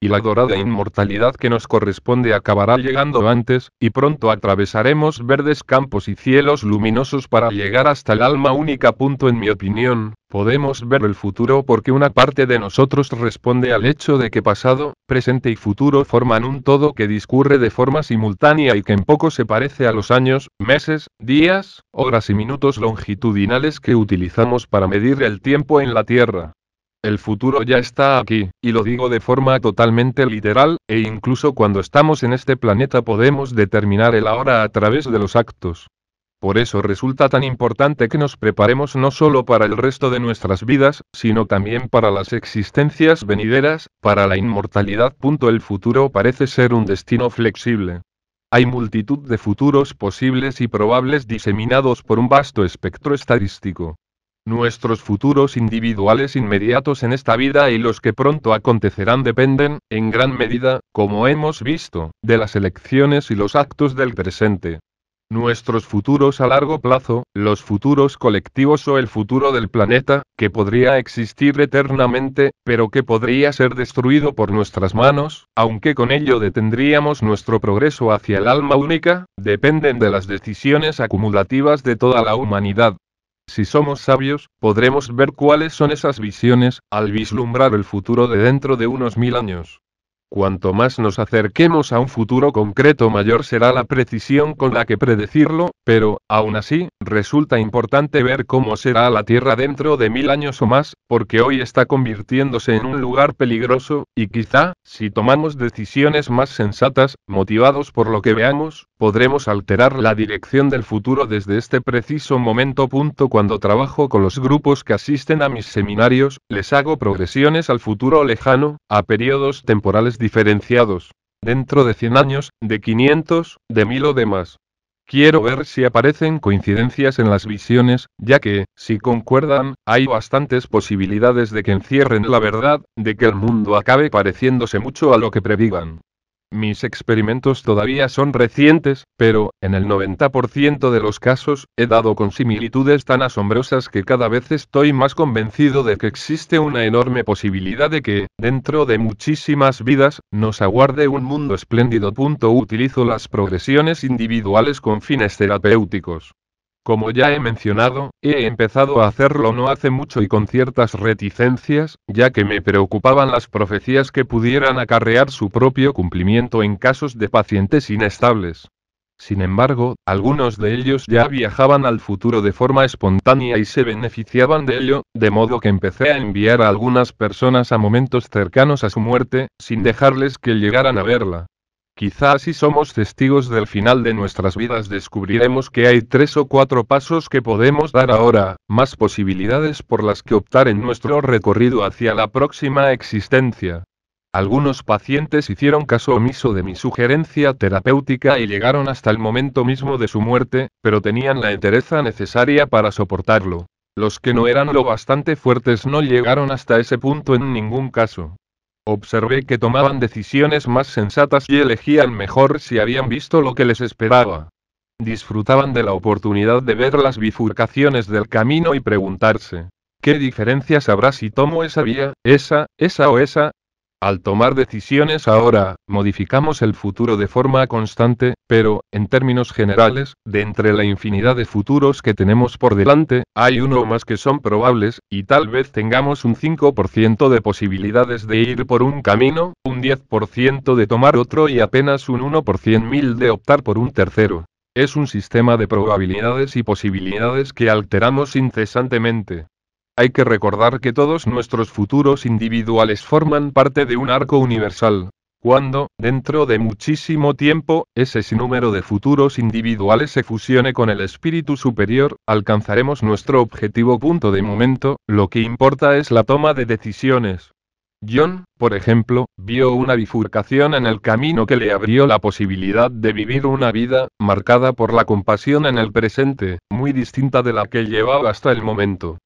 y la dorada inmortalidad que nos corresponde acabará llegando antes, y pronto atravesaremos verdes campos y cielos luminosos para llegar hasta el alma única. Punto en mi opinión, podemos ver el futuro porque una parte de nosotros responde al hecho de que pasado, presente y futuro forman un todo que discurre de forma simultánea y que en poco se parece a los años, meses, días, horas y minutos longitudinales que utilizamos para medir el tiempo en la Tierra. El futuro ya está aquí, y lo digo de forma totalmente literal, e incluso cuando estamos en este planeta podemos determinar el ahora a través de los actos. Por eso resulta tan importante que nos preparemos no solo para el resto de nuestras vidas, sino también para las existencias venideras, para la inmortalidad. El futuro parece ser un destino flexible. Hay multitud de futuros posibles y probables diseminados por un vasto espectro estadístico. Nuestros futuros individuales inmediatos en esta vida y los que pronto acontecerán dependen, en gran medida, como hemos visto, de las elecciones y los actos del presente. Nuestros futuros a largo plazo, los futuros colectivos o el futuro del planeta, que podría existir eternamente, pero que podría ser destruido por nuestras manos, aunque con ello detendríamos nuestro progreso hacia el alma única, dependen de las decisiones acumulativas de toda la humanidad. Si somos sabios, podremos ver cuáles son esas visiones, al vislumbrar el futuro de dentro de unos mil años. Cuanto más nos acerquemos a un futuro concreto mayor será la precisión con la que predecirlo, pero, aún así, resulta importante ver cómo será la Tierra dentro de mil años o más, porque hoy está convirtiéndose en un lugar peligroso, y quizá, si tomamos decisiones más sensatas, motivados por lo que veamos, podremos alterar la dirección del futuro desde este preciso momento. Punto cuando trabajo con los grupos que asisten a mis seminarios, les hago progresiones al futuro lejano, a periodos temporales diferenciados. Dentro de 100 años, de 500, de 1000 o demás. Quiero ver si aparecen coincidencias en las visiones, ya que, si concuerdan, hay bastantes posibilidades de que encierren la verdad, de que el mundo acabe pareciéndose mucho a lo que previgan mis experimentos todavía son recientes, pero, en el 90% de los casos, he dado con similitudes tan asombrosas que cada vez estoy más convencido de que existe una enorme posibilidad de que, dentro de muchísimas vidas, nos aguarde un mundo espléndido. utilizo las progresiones individuales con fines terapéuticos. Como ya he mencionado, he empezado a hacerlo no hace mucho y con ciertas reticencias, ya que me preocupaban las profecías que pudieran acarrear su propio cumplimiento en casos de pacientes inestables. Sin embargo, algunos de ellos ya viajaban al futuro de forma espontánea y se beneficiaban de ello, de modo que empecé a enviar a algunas personas a momentos cercanos a su muerte, sin dejarles que llegaran a verla. Quizás si somos testigos del final de nuestras vidas descubriremos que hay tres o cuatro pasos que podemos dar ahora, más posibilidades por las que optar en nuestro recorrido hacia la próxima existencia. Algunos pacientes hicieron caso omiso de mi sugerencia terapéutica y llegaron hasta el momento mismo de su muerte, pero tenían la entereza necesaria para soportarlo. Los que no eran lo bastante fuertes no llegaron hasta ese punto en ningún caso observé que tomaban decisiones más sensatas y elegían mejor si habían visto lo que les esperaba. Disfrutaban de la oportunidad de ver las bifurcaciones del camino y preguntarse, ¿qué diferencias habrá si tomo esa vía, esa, esa o esa? Al tomar decisiones ahora, modificamos el futuro de forma constante, pero, en términos generales, de entre la infinidad de futuros que tenemos por delante, hay uno o más que son probables, y tal vez tengamos un 5% de posibilidades de ir por un camino, un 10% de tomar otro y apenas un 1 mil de optar por un tercero. Es un sistema de probabilidades y posibilidades que alteramos incesantemente. Hay que recordar que todos nuestros futuros individuales forman parte de un arco universal. Cuando, dentro de muchísimo tiempo, ese sinnúmero de futuros individuales se fusione con el espíritu superior, alcanzaremos nuestro objetivo. Punto de momento, lo que importa es la toma de decisiones. John, por ejemplo, vio una bifurcación en el camino que le abrió la posibilidad de vivir una vida, marcada por la compasión en el presente, muy distinta de la que llevaba hasta el momento.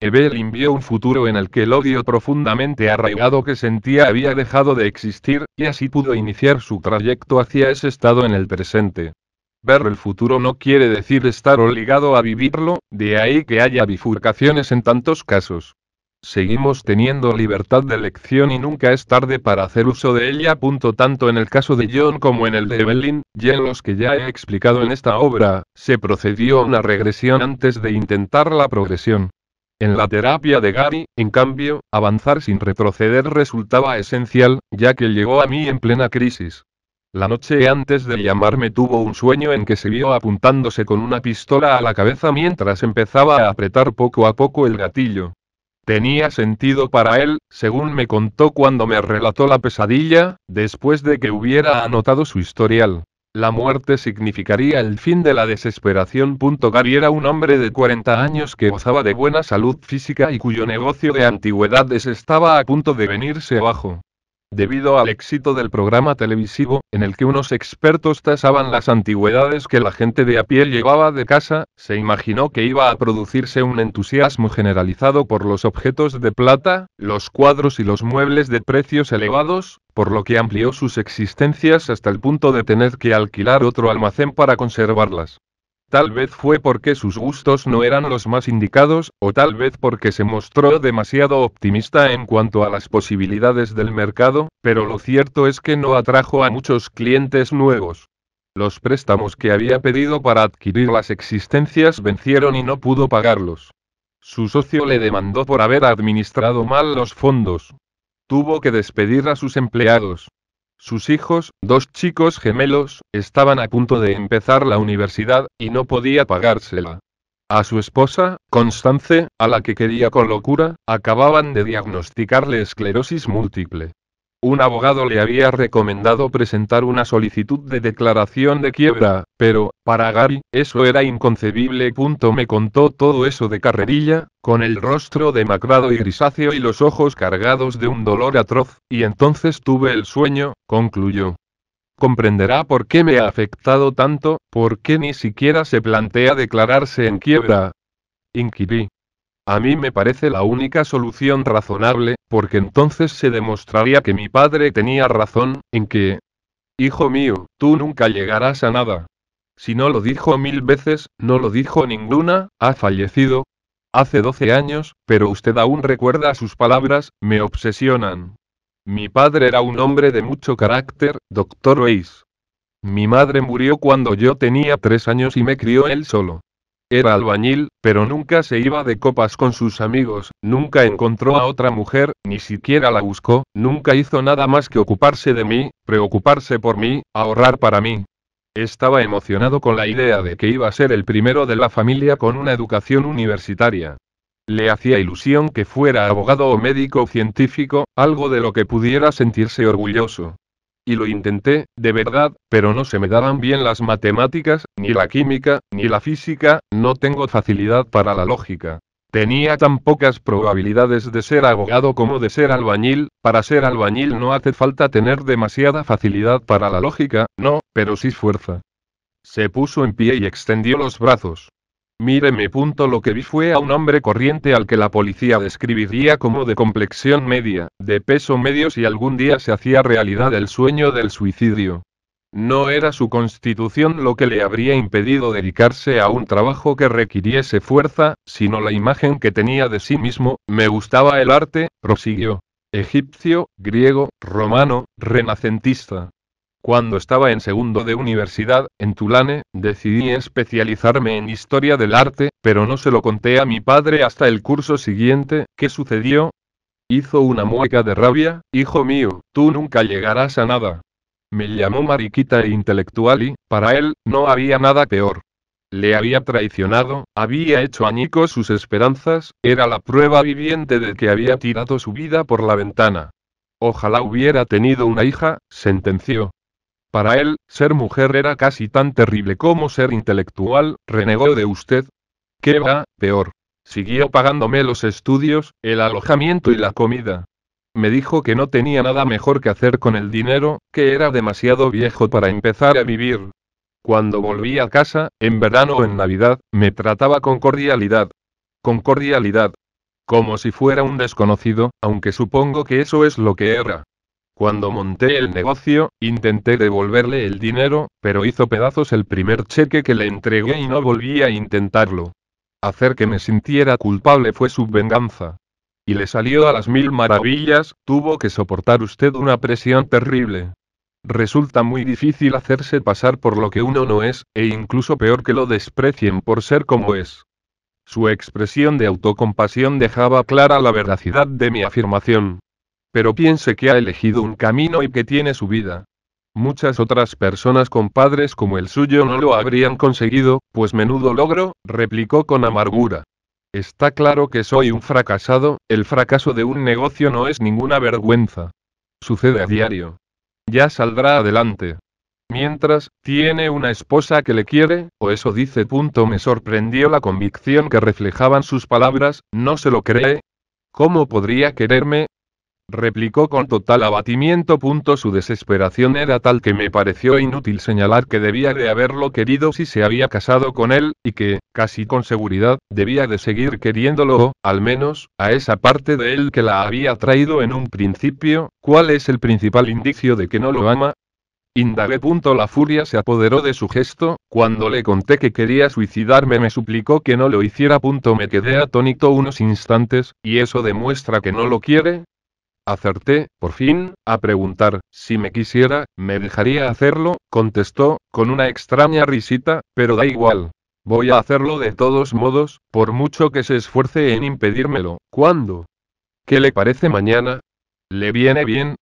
Evelyn vio un futuro en el que el odio profundamente arraigado que sentía había dejado de existir, y así pudo iniciar su trayecto hacia ese estado en el presente. Ver el futuro no quiere decir estar obligado a vivirlo, de ahí que haya bifurcaciones en tantos casos. Seguimos teniendo libertad de elección y nunca es tarde para hacer uso de ella. Punto tanto en el caso de John como en el de Evelyn, y en los que ya he explicado en esta obra, se procedió a una regresión antes de intentar la progresión. En la terapia de Gary, en cambio, avanzar sin retroceder resultaba esencial, ya que llegó a mí en plena crisis. La noche antes de llamarme tuvo un sueño en que se vio apuntándose con una pistola a la cabeza mientras empezaba a apretar poco a poco el gatillo. Tenía sentido para él, según me contó cuando me relató la pesadilla, después de que hubiera anotado su historial. La muerte significaría el fin de la desesperación. Gary era un hombre de 40 años que gozaba de buena salud física y cuyo negocio de antigüedades estaba a punto de venirse abajo debido al éxito del programa televisivo, en el que unos expertos tasaban las antigüedades que la gente de a pie llevaba de casa, se imaginó que iba a producirse un entusiasmo generalizado por los objetos de plata, los cuadros y los muebles de precios elevados, por lo que amplió sus existencias hasta el punto de tener que alquilar otro almacén para conservarlas. Tal vez fue porque sus gustos no eran los más indicados, o tal vez porque se mostró demasiado optimista en cuanto a las posibilidades del mercado, pero lo cierto es que no atrajo a muchos clientes nuevos. Los préstamos que había pedido para adquirir las existencias vencieron y no pudo pagarlos. Su socio le demandó por haber administrado mal los fondos. Tuvo que despedir a sus empleados. Sus hijos, dos chicos gemelos, estaban a punto de empezar la universidad, y no podía pagársela. A su esposa, Constance, a la que quería con locura, acababan de diagnosticarle esclerosis múltiple un abogado le había recomendado presentar una solicitud de declaración de quiebra, pero, para Gary, eso era inconcebible. Me contó todo eso de carrerilla, con el rostro demacrado y grisáceo y los ojos cargados de un dolor atroz, y entonces tuve el sueño, concluyó. Comprenderá por qué me ha afectado tanto, por qué ni siquiera se plantea declararse en quiebra. Inquirí. A mí me parece la única solución razonable, porque entonces se demostraría que mi padre tenía razón, en que... Hijo mío, tú nunca llegarás a nada. Si no lo dijo mil veces, no lo dijo ninguna, ha fallecido. Hace 12 años, pero usted aún recuerda sus palabras, me obsesionan. Mi padre era un hombre de mucho carácter, doctor Weiss. Mi madre murió cuando yo tenía tres años y me crió él solo. Era albañil, pero nunca se iba de copas con sus amigos, nunca encontró a otra mujer, ni siquiera la buscó, nunca hizo nada más que ocuparse de mí, preocuparse por mí, ahorrar para mí. Estaba emocionado con la idea de que iba a ser el primero de la familia con una educación universitaria. Le hacía ilusión que fuera abogado o médico o científico, algo de lo que pudiera sentirse orgulloso y lo intenté, de verdad, pero no se me daban bien las matemáticas, ni la química, ni la física, no tengo facilidad para la lógica. Tenía tan pocas probabilidades de ser abogado como de ser albañil, para ser albañil no hace falta tener demasiada facilidad para la lógica, no, pero sí fuerza. Se puso en pie y extendió los brazos. Míreme. Lo que vi fue a un hombre corriente al que la policía describiría como de complexión media, de peso medio si algún día se hacía realidad el sueño del suicidio. No era su constitución lo que le habría impedido dedicarse a un trabajo que requiriese fuerza, sino la imagen que tenía de sí mismo, me gustaba el arte, prosiguió. Egipcio, griego, romano, renacentista. Cuando estaba en segundo de universidad, en Tulane, decidí especializarme en historia del arte, pero no se lo conté a mi padre hasta el curso siguiente. ¿Qué sucedió? Hizo una mueca de rabia, hijo mío, tú nunca llegarás a nada. Me llamó mariquita e intelectual y, para él, no había nada peor. Le había traicionado, había hecho añicos sus esperanzas, era la prueba viviente de que había tirado su vida por la ventana. Ojalá hubiera tenido una hija, sentenció. Para él, ser mujer era casi tan terrible como ser intelectual, renegó de usted. ¿Qué va, peor? Siguió pagándome los estudios, el alojamiento y la comida. Me dijo que no tenía nada mejor que hacer con el dinero, que era demasiado viejo para empezar a vivir. Cuando volví a casa, en verano o en Navidad, me trataba con cordialidad. Con cordialidad. Como si fuera un desconocido, aunque supongo que eso es lo que era. Cuando monté el negocio, intenté devolverle el dinero, pero hizo pedazos el primer cheque que le entregué y no volví a intentarlo. Hacer que me sintiera culpable fue su venganza. Y le salió a las mil maravillas, tuvo que soportar usted una presión terrible. Resulta muy difícil hacerse pasar por lo que uno no es, e incluso peor que lo desprecien por ser como es. Su expresión de autocompasión dejaba clara la veracidad de mi afirmación pero piense que ha elegido un camino y que tiene su vida. Muchas otras personas con padres como el suyo no lo habrían conseguido, pues menudo logro, replicó con amargura. Está claro que soy un fracasado, el fracaso de un negocio no es ninguna vergüenza. Sucede a diario. Ya saldrá adelante. Mientras, tiene una esposa que le quiere, o eso dice. Punto me sorprendió la convicción que reflejaban sus palabras, ¿no se lo cree? ¿Cómo podría quererme, replicó con total abatimiento. Su desesperación era tal que me pareció inútil señalar que debía de haberlo querido si se había casado con él, y que, casi con seguridad, debía de seguir queriéndolo, o, al menos, a esa parte de él que la había traído en un principio. ¿Cuál es el principal indicio de que no lo ama? Indagué. La furia se apoderó de su gesto, cuando le conté que quería suicidarme me suplicó que no lo hiciera. Me quedé atónito unos instantes, ¿y eso demuestra que no lo quiere? Acerté, por fin, a preguntar, si me quisiera, me dejaría hacerlo, contestó, con una extraña risita, pero da igual. Voy a hacerlo de todos modos, por mucho que se esfuerce en impedírmelo. ¿Cuándo? ¿Qué le parece mañana? ¿Le viene bien?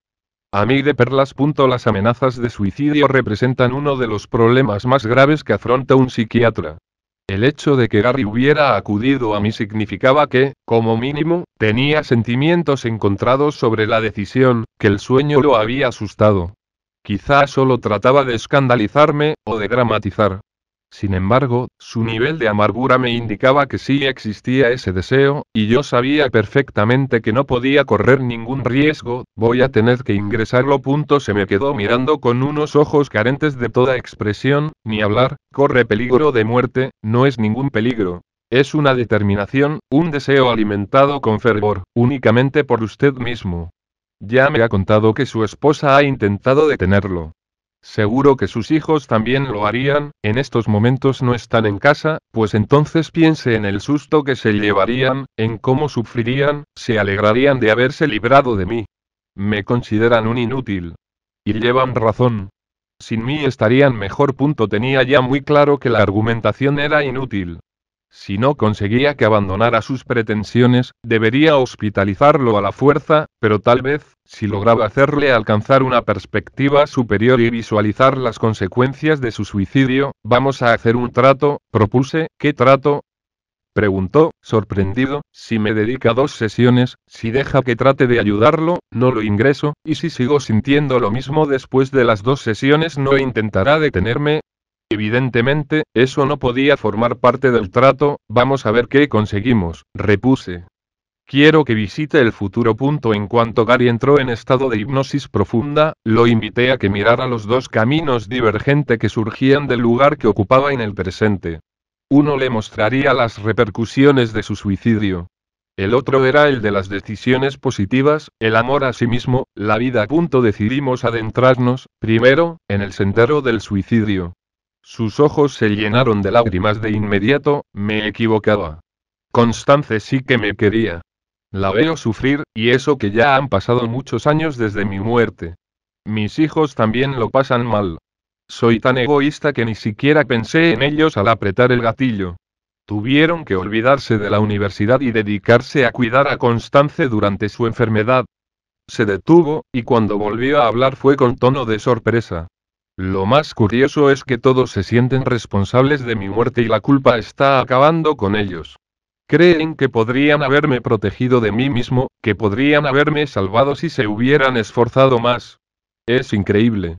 A mí de perlas. Las amenazas de suicidio representan uno de los problemas más graves que afronta un psiquiatra. El hecho de que Gary hubiera acudido a mí significaba que, como mínimo, tenía sentimientos encontrados sobre la decisión, que el sueño lo había asustado. Quizá solo trataba de escandalizarme, o de dramatizar. Sin embargo, su nivel de amargura me indicaba que sí existía ese deseo, y yo sabía perfectamente que no podía correr ningún riesgo, voy a tener que ingresarlo. Punto se me quedó mirando con unos ojos carentes de toda expresión, ni hablar, corre peligro de muerte, no es ningún peligro. Es una determinación, un deseo alimentado con fervor, únicamente por usted mismo. Ya me ha contado que su esposa ha intentado detenerlo. Seguro que sus hijos también lo harían, en estos momentos no están en casa, pues entonces piense en el susto que se llevarían, en cómo sufrirían, se alegrarían de haberse librado de mí. Me consideran un inútil. Y llevan razón. Sin mí estarían mejor. Punto tenía ya muy claro que la argumentación era inútil, si no conseguía que abandonara sus pretensiones, debería hospitalizarlo a la fuerza, pero tal vez, si lograba hacerle alcanzar una perspectiva superior y visualizar las consecuencias de su suicidio, vamos a hacer un trato, propuse, ¿qué trato? Preguntó, sorprendido, si me dedica dos sesiones, si deja que trate de ayudarlo, no lo ingreso, y si sigo sintiendo lo mismo después de las dos sesiones no intentará detenerme, Evidentemente, eso no podía formar parte del trato, vamos a ver qué conseguimos, repuse. Quiero que visite el futuro. Punto. En cuanto Gary entró en estado de hipnosis profunda, lo invité a que mirara los dos caminos divergentes que surgían del lugar que ocupaba en el presente. Uno le mostraría las repercusiones de su suicidio. El otro era el de las decisiones positivas, el amor a sí mismo, la vida. Punto. Decidimos adentrarnos, primero, en el sendero del suicidio. Sus ojos se llenaron de lágrimas de inmediato, me equivocaba. Constance sí que me quería. La veo sufrir, y eso que ya han pasado muchos años desde mi muerte. Mis hijos también lo pasan mal. Soy tan egoísta que ni siquiera pensé en ellos al apretar el gatillo. Tuvieron que olvidarse de la universidad y dedicarse a cuidar a Constance durante su enfermedad. Se detuvo, y cuando volvió a hablar fue con tono de sorpresa. Lo más curioso es que todos se sienten responsables de mi muerte y la culpa está acabando con ellos. Creen que podrían haberme protegido de mí mismo, que podrían haberme salvado si se hubieran esforzado más. Es increíble.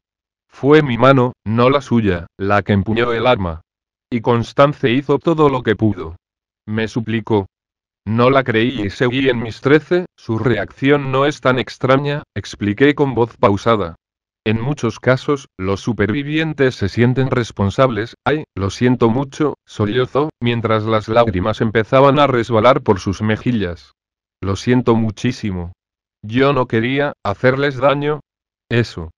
Fue mi mano, no la suya, la que empuñó el arma. Y Constance hizo todo lo que pudo. Me suplicó. No la creí y seguí en mis trece, su reacción no es tan extraña, expliqué con voz pausada. En muchos casos, los supervivientes se sienten responsables, ay, lo siento mucho, sollozó, mientras las lágrimas empezaban a resbalar por sus mejillas. Lo siento muchísimo. Yo no quería hacerles daño. Eso.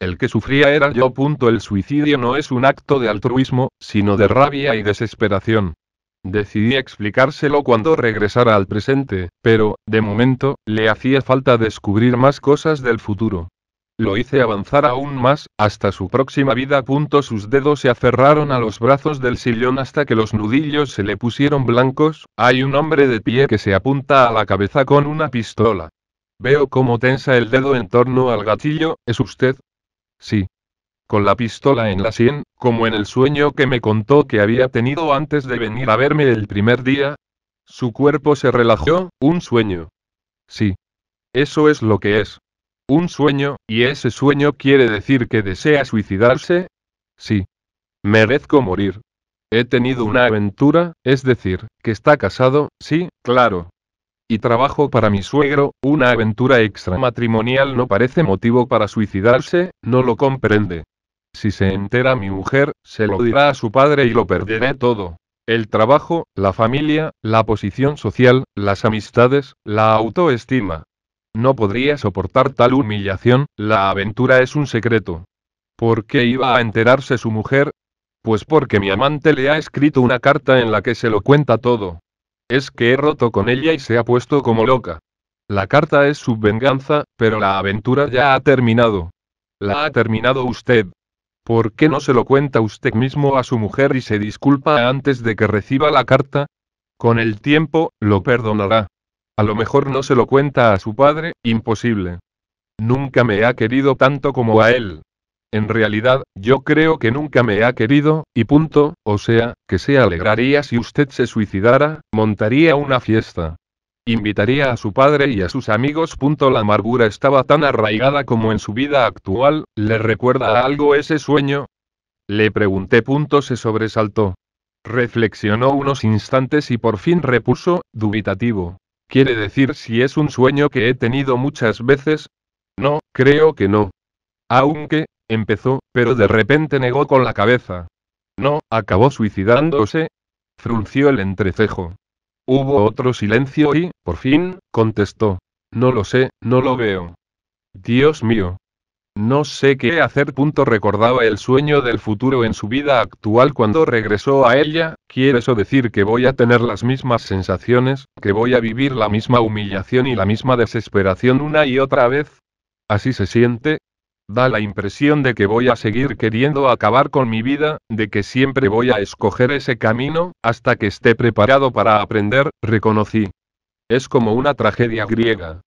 El que sufría era yo. El suicidio no es un acto de altruismo, sino de rabia y desesperación. Decidí explicárselo cuando regresara al presente, pero, de momento, le hacía falta descubrir más cosas del futuro. Lo hice avanzar aún más, hasta su próxima vida. Sus dedos se aferraron a los brazos del sillón hasta que los nudillos se le pusieron blancos. Hay un hombre de pie que se apunta a la cabeza con una pistola. Veo cómo tensa el dedo en torno al gatillo, ¿es usted? Sí. Con la pistola en la sien, como en el sueño que me contó que había tenido antes de venir a verme el primer día. Su cuerpo se relajó, un sueño. Sí. Eso es lo que es. Un sueño, y ese sueño quiere decir que desea suicidarse? Sí. Merezco morir. He tenido una aventura, es decir, que está casado, sí, claro. Y trabajo para mi suegro, una aventura extramatrimonial no parece motivo para suicidarse, no lo comprende. Si se entera mi mujer, se lo dirá a su padre y lo perderé todo. El trabajo, la familia, la posición social, las amistades, la autoestima, no podría soportar tal humillación, la aventura es un secreto. ¿Por qué iba a enterarse su mujer? Pues porque mi amante le ha escrito una carta en la que se lo cuenta todo. Es que he roto con ella y se ha puesto como loca. La carta es su venganza, pero la aventura ya ha terminado. La ha terminado usted. ¿Por qué no se lo cuenta usted mismo a su mujer y se disculpa antes de que reciba la carta? Con el tiempo, lo perdonará. A lo mejor no se lo cuenta a su padre, imposible. Nunca me ha querido tanto como a él. En realidad, yo creo que nunca me ha querido, y punto, o sea, que se alegraría si usted se suicidara, montaría una fiesta. Invitaría a su padre y a sus amigos. Punto. La amargura estaba tan arraigada como en su vida actual, ¿le recuerda algo ese sueño? Le pregunté. Punto. Se sobresaltó. Reflexionó unos instantes y por fin repuso, dubitativo. Quiere decir si es un sueño que he tenido muchas veces. No, creo que no. Aunque, empezó, pero de repente negó con la cabeza. No, acabó suicidándose. Frunció el entrecejo. Hubo otro silencio y, por fin, contestó. No lo sé, no lo veo. Dios mío. No sé qué hacer. Punto recordaba el sueño del futuro en su vida actual cuando regresó a ella. ¿Quiere eso decir que voy a tener las mismas sensaciones, que voy a vivir la misma humillación y la misma desesperación una y otra vez? ¿Así se siente? Da la impresión de que voy a seguir queriendo acabar con mi vida, de que siempre voy a escoger ese camino, hasta que esté preparado para aprender, reconocí. Es como una tragedia griega,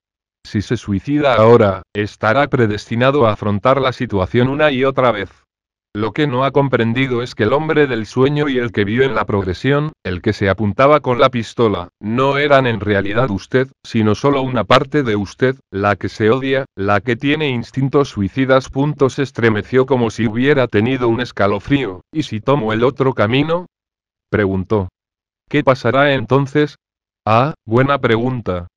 si se suicida ahora, estará predestinado a afrontar la situación una y otra vez. Lo que no ha comprendido es que el hombre del sueño y el que vio en la progresión, el que se apuntaba con la pistola, no eran en realidad usted, sino solo una parte de usted, la que se odia, la que tiene instintos suicidas. se estremeció como si hubiera tenido un escalofrío, ¿y si tomo el otro camino? preguntó. ¿Qué pasará entonces? Ah, buena pregunta,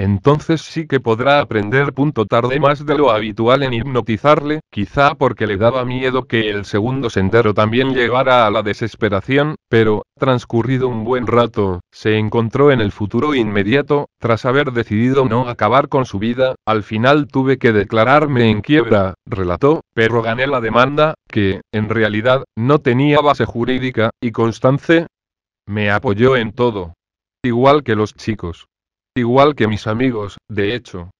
entonces sí que podrá aprender. Punto tarde más de lo habitual en hipnotizarle, quizá porque le daba miedo que el segundo sendero también llegara a la desesperación, pero, transcurrido un buen rato, se encontró en el futuro inmediato, tras haber decidido no acabar con su vida, al final tuve que declararme en quiebra, relató, pero gané la demanda, que, en realidad, no tenía base jurídica, y Constance me apoyó en todo. Igual que los chicos igual que mis amigos, de hecho.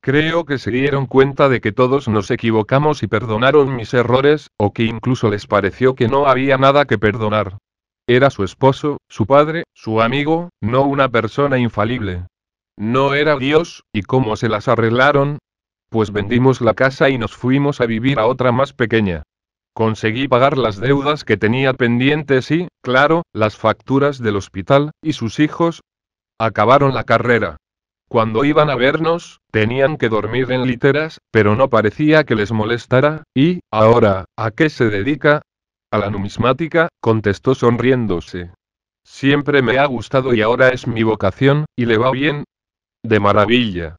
Creo que se dieron cuenta de que todos nos equivocamos y perdonaron mis errores, o que incluso les pareció que no había nada que perdonar. Era su esposo, su padre, su amigo, no una persona infalible. No era Dios, ¿y cómo se las arreglaron? Pues vendimos la casa y nos fuimos a vivir a otra más pequeña. Conseguí pagar las deudas que tenía pendientes y, claro, las facturas del hospital, y sus hijos, Acabaron la carrera. Cuando iban a vernos, tenían que dormir en literas, pero no parecía que les molestara, y, ahora, ¿a qué se dedica? A la numismática, contestó sonriéndose. Siempre me ha gustado y ahora es mi vocación, y le va bien. De maravilla.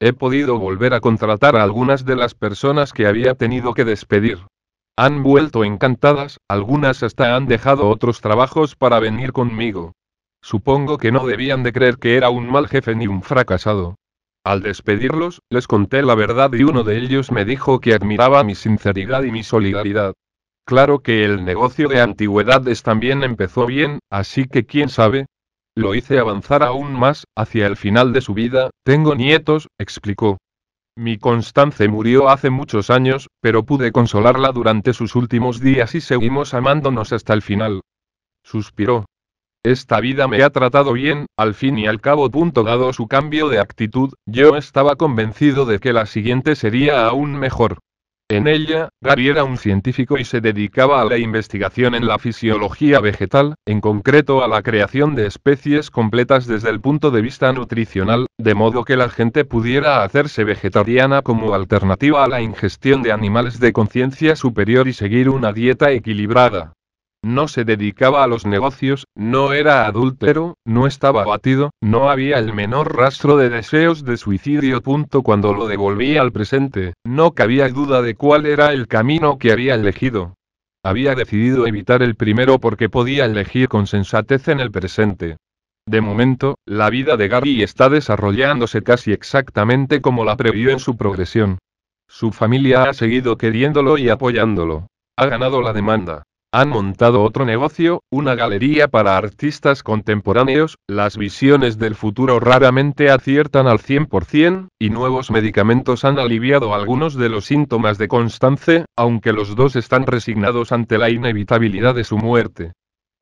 He podido volver a contratar a algunas de las personas que había tenido que despedir. Han vuelto encantadas, algunas hasta han dejado otros trabajos para venir conmigo. Supongo que no debían de creer que era un mal jefe ni un fracasado. Al despedirlos, les conté la verdad y uno de ellos me dijo que admiraba mi sinceridad y mi solidaridad. Claro que el negocio de antigüedades también empezó bien, así que quién sabe. Lo hice avanzar aún más, hacia el final de su vida, tengo nietos, explicó. Mi Constance murió hace muchos años, pero pude consolarla durante sus últimos días y seguimos amándonos hasta el final. Suspiró. Esta vida me ha tratado bien, al fin y al cabo. Punto dado su cambio de actitud, yo estaba convencido de que la siguiente sería aún mejor. En ella, Gary era un científico y se dedicaba a la investigación en la fisiología vegetal, en concreto a la creación de especies completas desde el punto de vista nutricional, de modo que la gente pudiera hacerse vegetariana como alternativa a la ingestión de animales de conciencia superior y seguir una dieta equilibrada. No se dedicaba a los negocios, no era adúltero, no estaba abatido, no había el menor rastro de deseos de suicidio. cuando lo devolvía al presente, no cabía duda de cuál era el camino que había elegido. Había decidido evitar el primero porque podía elegir con sensatez en el presente. De momento, la vida de Gary está desarrollándose casi exactamente como la previó en su progresión. Su familia ha seguido queriéndolo y apoyándolo. Ha ganado la demanda. Han montado otro negocio, una galería para artistas contemporáneos, las visiones del futuro raramente aciertan al 100%, y nuevos medicamentos han aliviado algunos de los síntomas de Constance, aunque los dos están resignados ante la inevitabilidad de su muerte.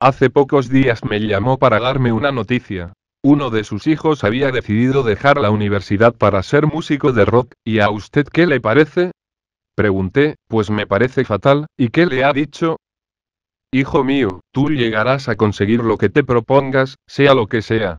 Hace pocos días me llamó para darme una noticia. Uno de sus hijos había decidido dejar la universidad para ser músico de rock, ¿y a usted qué le parece? Pregunté, pues me parece fatal, ¿y qué le ha dicho? Hijo mío, tú llegarás a conseguir lo que te propongas, sea lo que sea.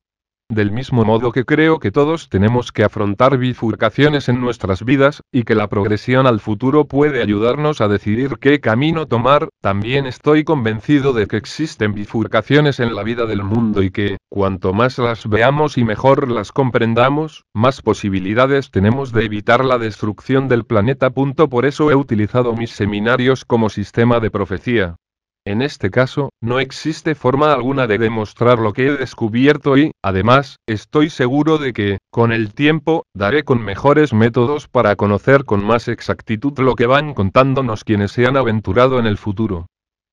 Del mismo modo que creo que todos tenemos que afrontar bifurcaciones en nuestras vidas, y que la progresión al futuro puede ayudarnos a decidir qué camino tomar, también estoy convencido de que existen bifurcaciones en la vida del mundo y que, cuanto más las veamos y mejor las comprendamos, más posibilidades tenemos de evitar la destrucción del planeta. Por eso he utilizado mis seminarios como sistema de profecía. En este caso, no existe forma alguna de demostrar lo que he descubierto y, además, estoy seguro de que, con el tiempo, daré con mejores métodos para conocer con más exactitud lo que van contándonos quienes se han aventurado en el futuro.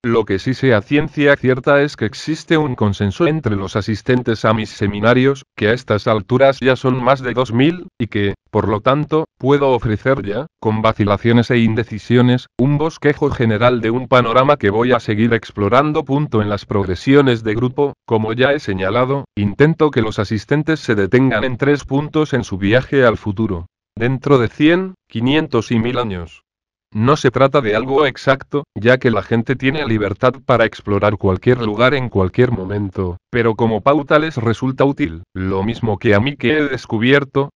Lo que sí sea ciencia cierta es que existe un consenso entre los asistentes a mis seminarios, que a estas alturas ya son más de 2.000, y que, por lo tanto, puedo ofrecer ya, con vacilaciones e indecisiones, un bosquejo general de un panorama que voy a seguir explorando. Punto en las progresiones de grupo, como ya he señalado, intento que los asistentes se detengan en tres puntos en su viaje al futuro. Dentro de 100, 500 y 1000 años. No se trata de algo exacto, ya que la gente tiene libertad para explorar cualquier lugar en cualquier momento, pero como pauta les resulta útil, lo mismo que a mí que he descubierto.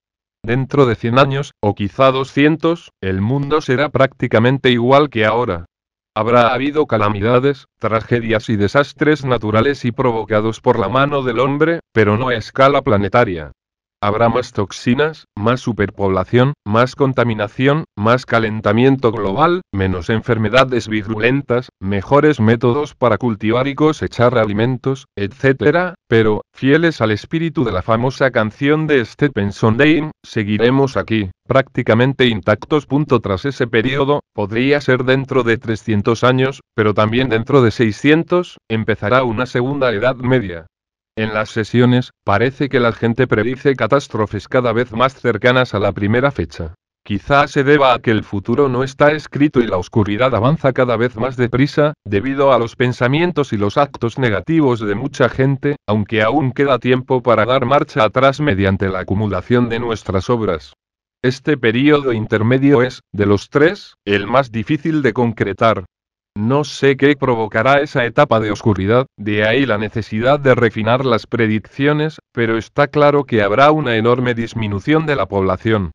Dentro de 100 años, o quizá 200, el mundo será prácticamente igual que ahora. Habrá habido calamidades, tragedias y desastres naturales y provocados por la mano del hombre, pero no a escala planetaria habrá más toxinas, más superpoblación, más contaminación, más calentamiento global, menos enfermedades virulentas, mejores métodos para cultivar y cosechar alimentos, etc. Pero, fieles al espíritu de la famosa canción de Stephen Sondheim, seguiremos aquí, prácticamente intactos. Tras ese periodo, podría ser dentro de 300 años, pero también dentro de 600, empezará una segunda edad media, en las sesiones, parece que la gente predice catástrofes cada vez más cercanas a la primera fecha. Quizá se deba a que el futuro no está escrito y la oscuridad avanza cada vez más deprisa, debido a los pensamientos y los actos negativos de mucha gente, aunque aún queda tiempo para dar marcha atrás mediante la acumulación de nuestras obras. Este periodo intermedio es, de los tres, el más difícil de concretar, no sé qué provocará esa etapa de oscuridad, de ahí la necesidad de refinar las predicciones, pero está claro que habrá una enorme disminución de la población,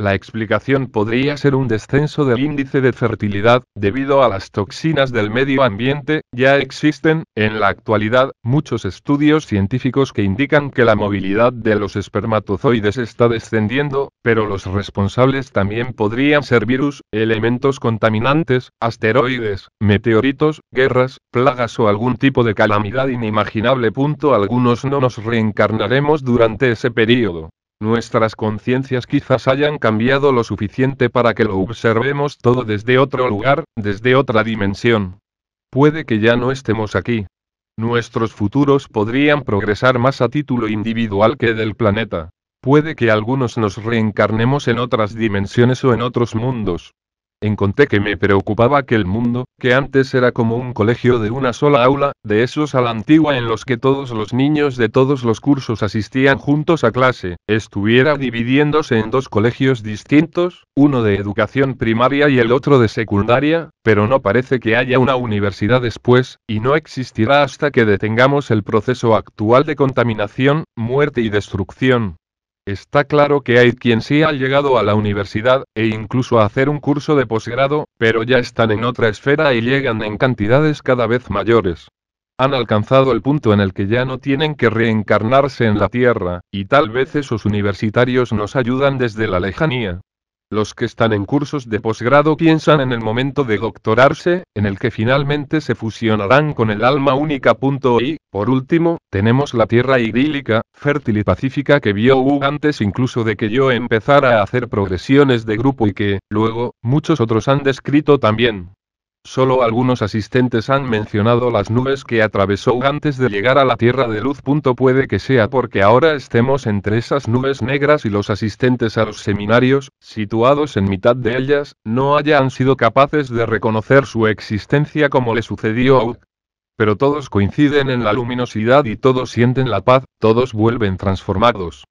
la explicación podría ser un descenso del índice de fertilidad, debido a las toxinas del medio ambiente, ya existen, en la actualidad, muchos estudios científicos que indican que la movilidad de los espermatozoides está descendiendo, pero los responsables también podrían ser virus, elementos contaminantes, asteroides, meteoritos, guerras, plagas o algún tipo de calamidad inimaginable. Algunos no nos reencarnaremos durante ese periodo. Nuestras conciencias quizás hayan cambiado lo suficiente para que lo observemos todo desde otro lugar, desde otra dimensión. Puede que ya no estemos aquí. Nuestros futuros podrían progresar más a título individual que del planeta. Puede que algunos nos reencarnemos en otras dimensiones o en otros mundos. Encontré que me preocupaba que el mundo, que antes era como un colegio de una sola aula, de esos a la antigua en los que todos los niños de todos los cursos asistían juntos a clase, estuviera dividiéndose en dos colegios distintos, uno de educación primaria y el otro de secundaria, pero no parece que haya una universidad después, y no existirá hasta que detengamos el proceso actual de contaminación, muerte y destrucción, Está claro que hay quien sí ha llegado a la universidad, e incluso a hacer un curso de posgrado, pero ya están en otra esfera y llegan en cantidades cada vez mayores. Han alcanzado el punto en el que ya no tienen que reencarnarse en la Tierra, y tal vez esos universitarios nos ayudan desde la lejanía. Los que están en cursos de posgrado piensan en el momento de doctorarse, en el que finalmente se fusionarán con el alma única. Y, por último, tenemos la tierra idílica, fértil y pacífica que vio Hugo antes incluso de que yo empezara a hacer progresiones de grupo y que, luego, muchos otros han descrito también. Solo algunos asistentes han mencionado las nubes que atravesó antes de llegar a la Tierra de Luz. Puede que sea porque ahora estemos entre esas nubes negras y los asistentes a los seminarios, situados en mitad de ellas, no hayan sido capaces de reconocer su existencia como le sucedió a U. Pero todos coinciden en la luminosidad y todos sienten la paz, todos vuelven transformados.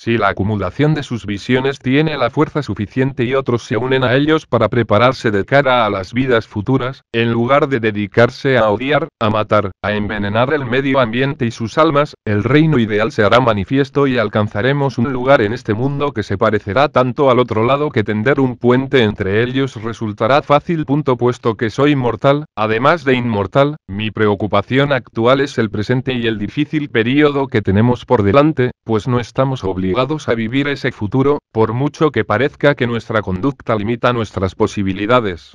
Si la acumulación de sus visiones tiene la fuerza suficiente y otros se unen a ellos para prepararse de cara a las vidas futuras, en lugar de dedicarse a odiar, a matar, a envenenar el medio ambiente y sus almas, el reino ideal se hará manifiesto y alcanzaremos un lugar en este mundo que se parecerá tanto al otro lado que tender un puente entre ellos resultará fácil. Punto puesto que soy mortal, además de inmortal, mi preocupación actual es el presente y el difícil periodo que tenemos por delante, pues no estamos obligados a vivir ese futuro, por mucho que parezca que nuestra conducta limita nuestras posibilidades.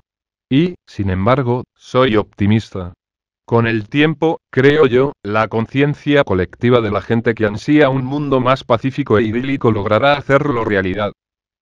Y, sin embargo, soy optimista. Con el tiempo, creo yo, la conciencia colectiva de la gente que ansía un mundo más pacífico e idílico logrará hacerlo realidad.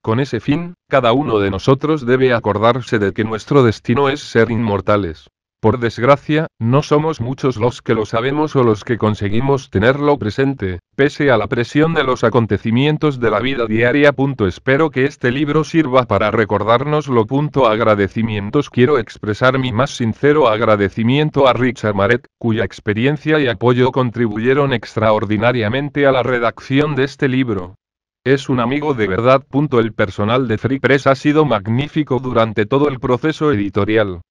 Con ese fin, cada uno de nosotros debe acordarse de que nuestro destino es ser inmortales. Por desgracia, no somos muchos los que lo sabemos o los que conseguimos tenerlo presente, pese a la presión de los acontecimientos de la vida diaria. Espero que este libro sirva para recordárnoslo. Agradecimientos Quiero expresar mi más sincero agradecimiento a Richard Maret, cuya experiencia y apoyo contribuyeron extraordinariamente a la redacción de este libro. Es un amigo de verdad. El personal de Free Press ha sido magnífico durante todo el proceso editorial.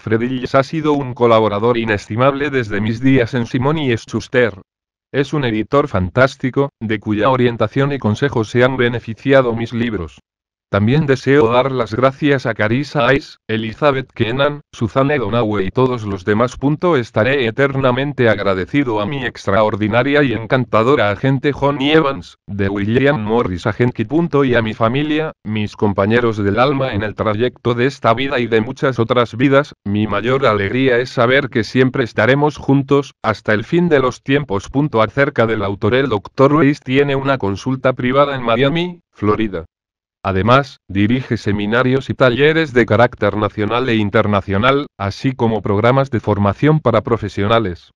Fredillis ha sido un colaborador inestimable desde mis días en Simone y Schuster. Es un editor fantástico, de cuya orientación y consejos se han beneficiado mis libros. También deseo dar las gracias a Carissa Ice, Elizabeth Kenan, Suzanne Donahue y todos los demás. estaré eternamente agradecido a mi extraordinaria y encantadora agente Johnny Evans, de William Morris Agency. Y a mi familia, mis compañeros del alma en el trayecto de esta vida y de muchas otras vidas, mi mayor alegría es saber que siempre estaremos juntos, hasta el fin de los tiempos. Acerca del autor, el Dr. Reis tiene una consulta privada en Miami, Florida. Además, dirige seminarios y talleres de carácter nacional e internacional, así como programas de formación para profesionales.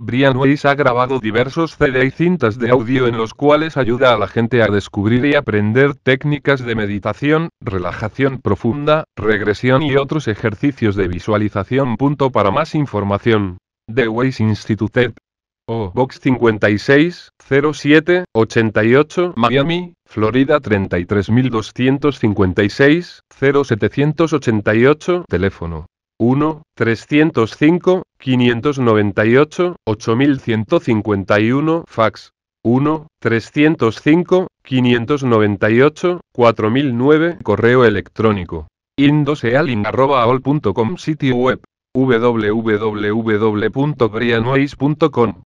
Brian Weiss ha grabado diversos CD y cintas de audio en los cuales ayuda a la gente a descubrir y aprender técnicas de meditación, relajación profunda, regresión y otros ejercicios de visualización. Para más información, The Weiss Institute. O Box 56, 07, 88, Miami, Florida 33256, 0788, teléfono. 1, 305, 598, 8151, fax. 1, 305, 598, 4009, correo electrónico. indosealin.com sitio web www.brianois.com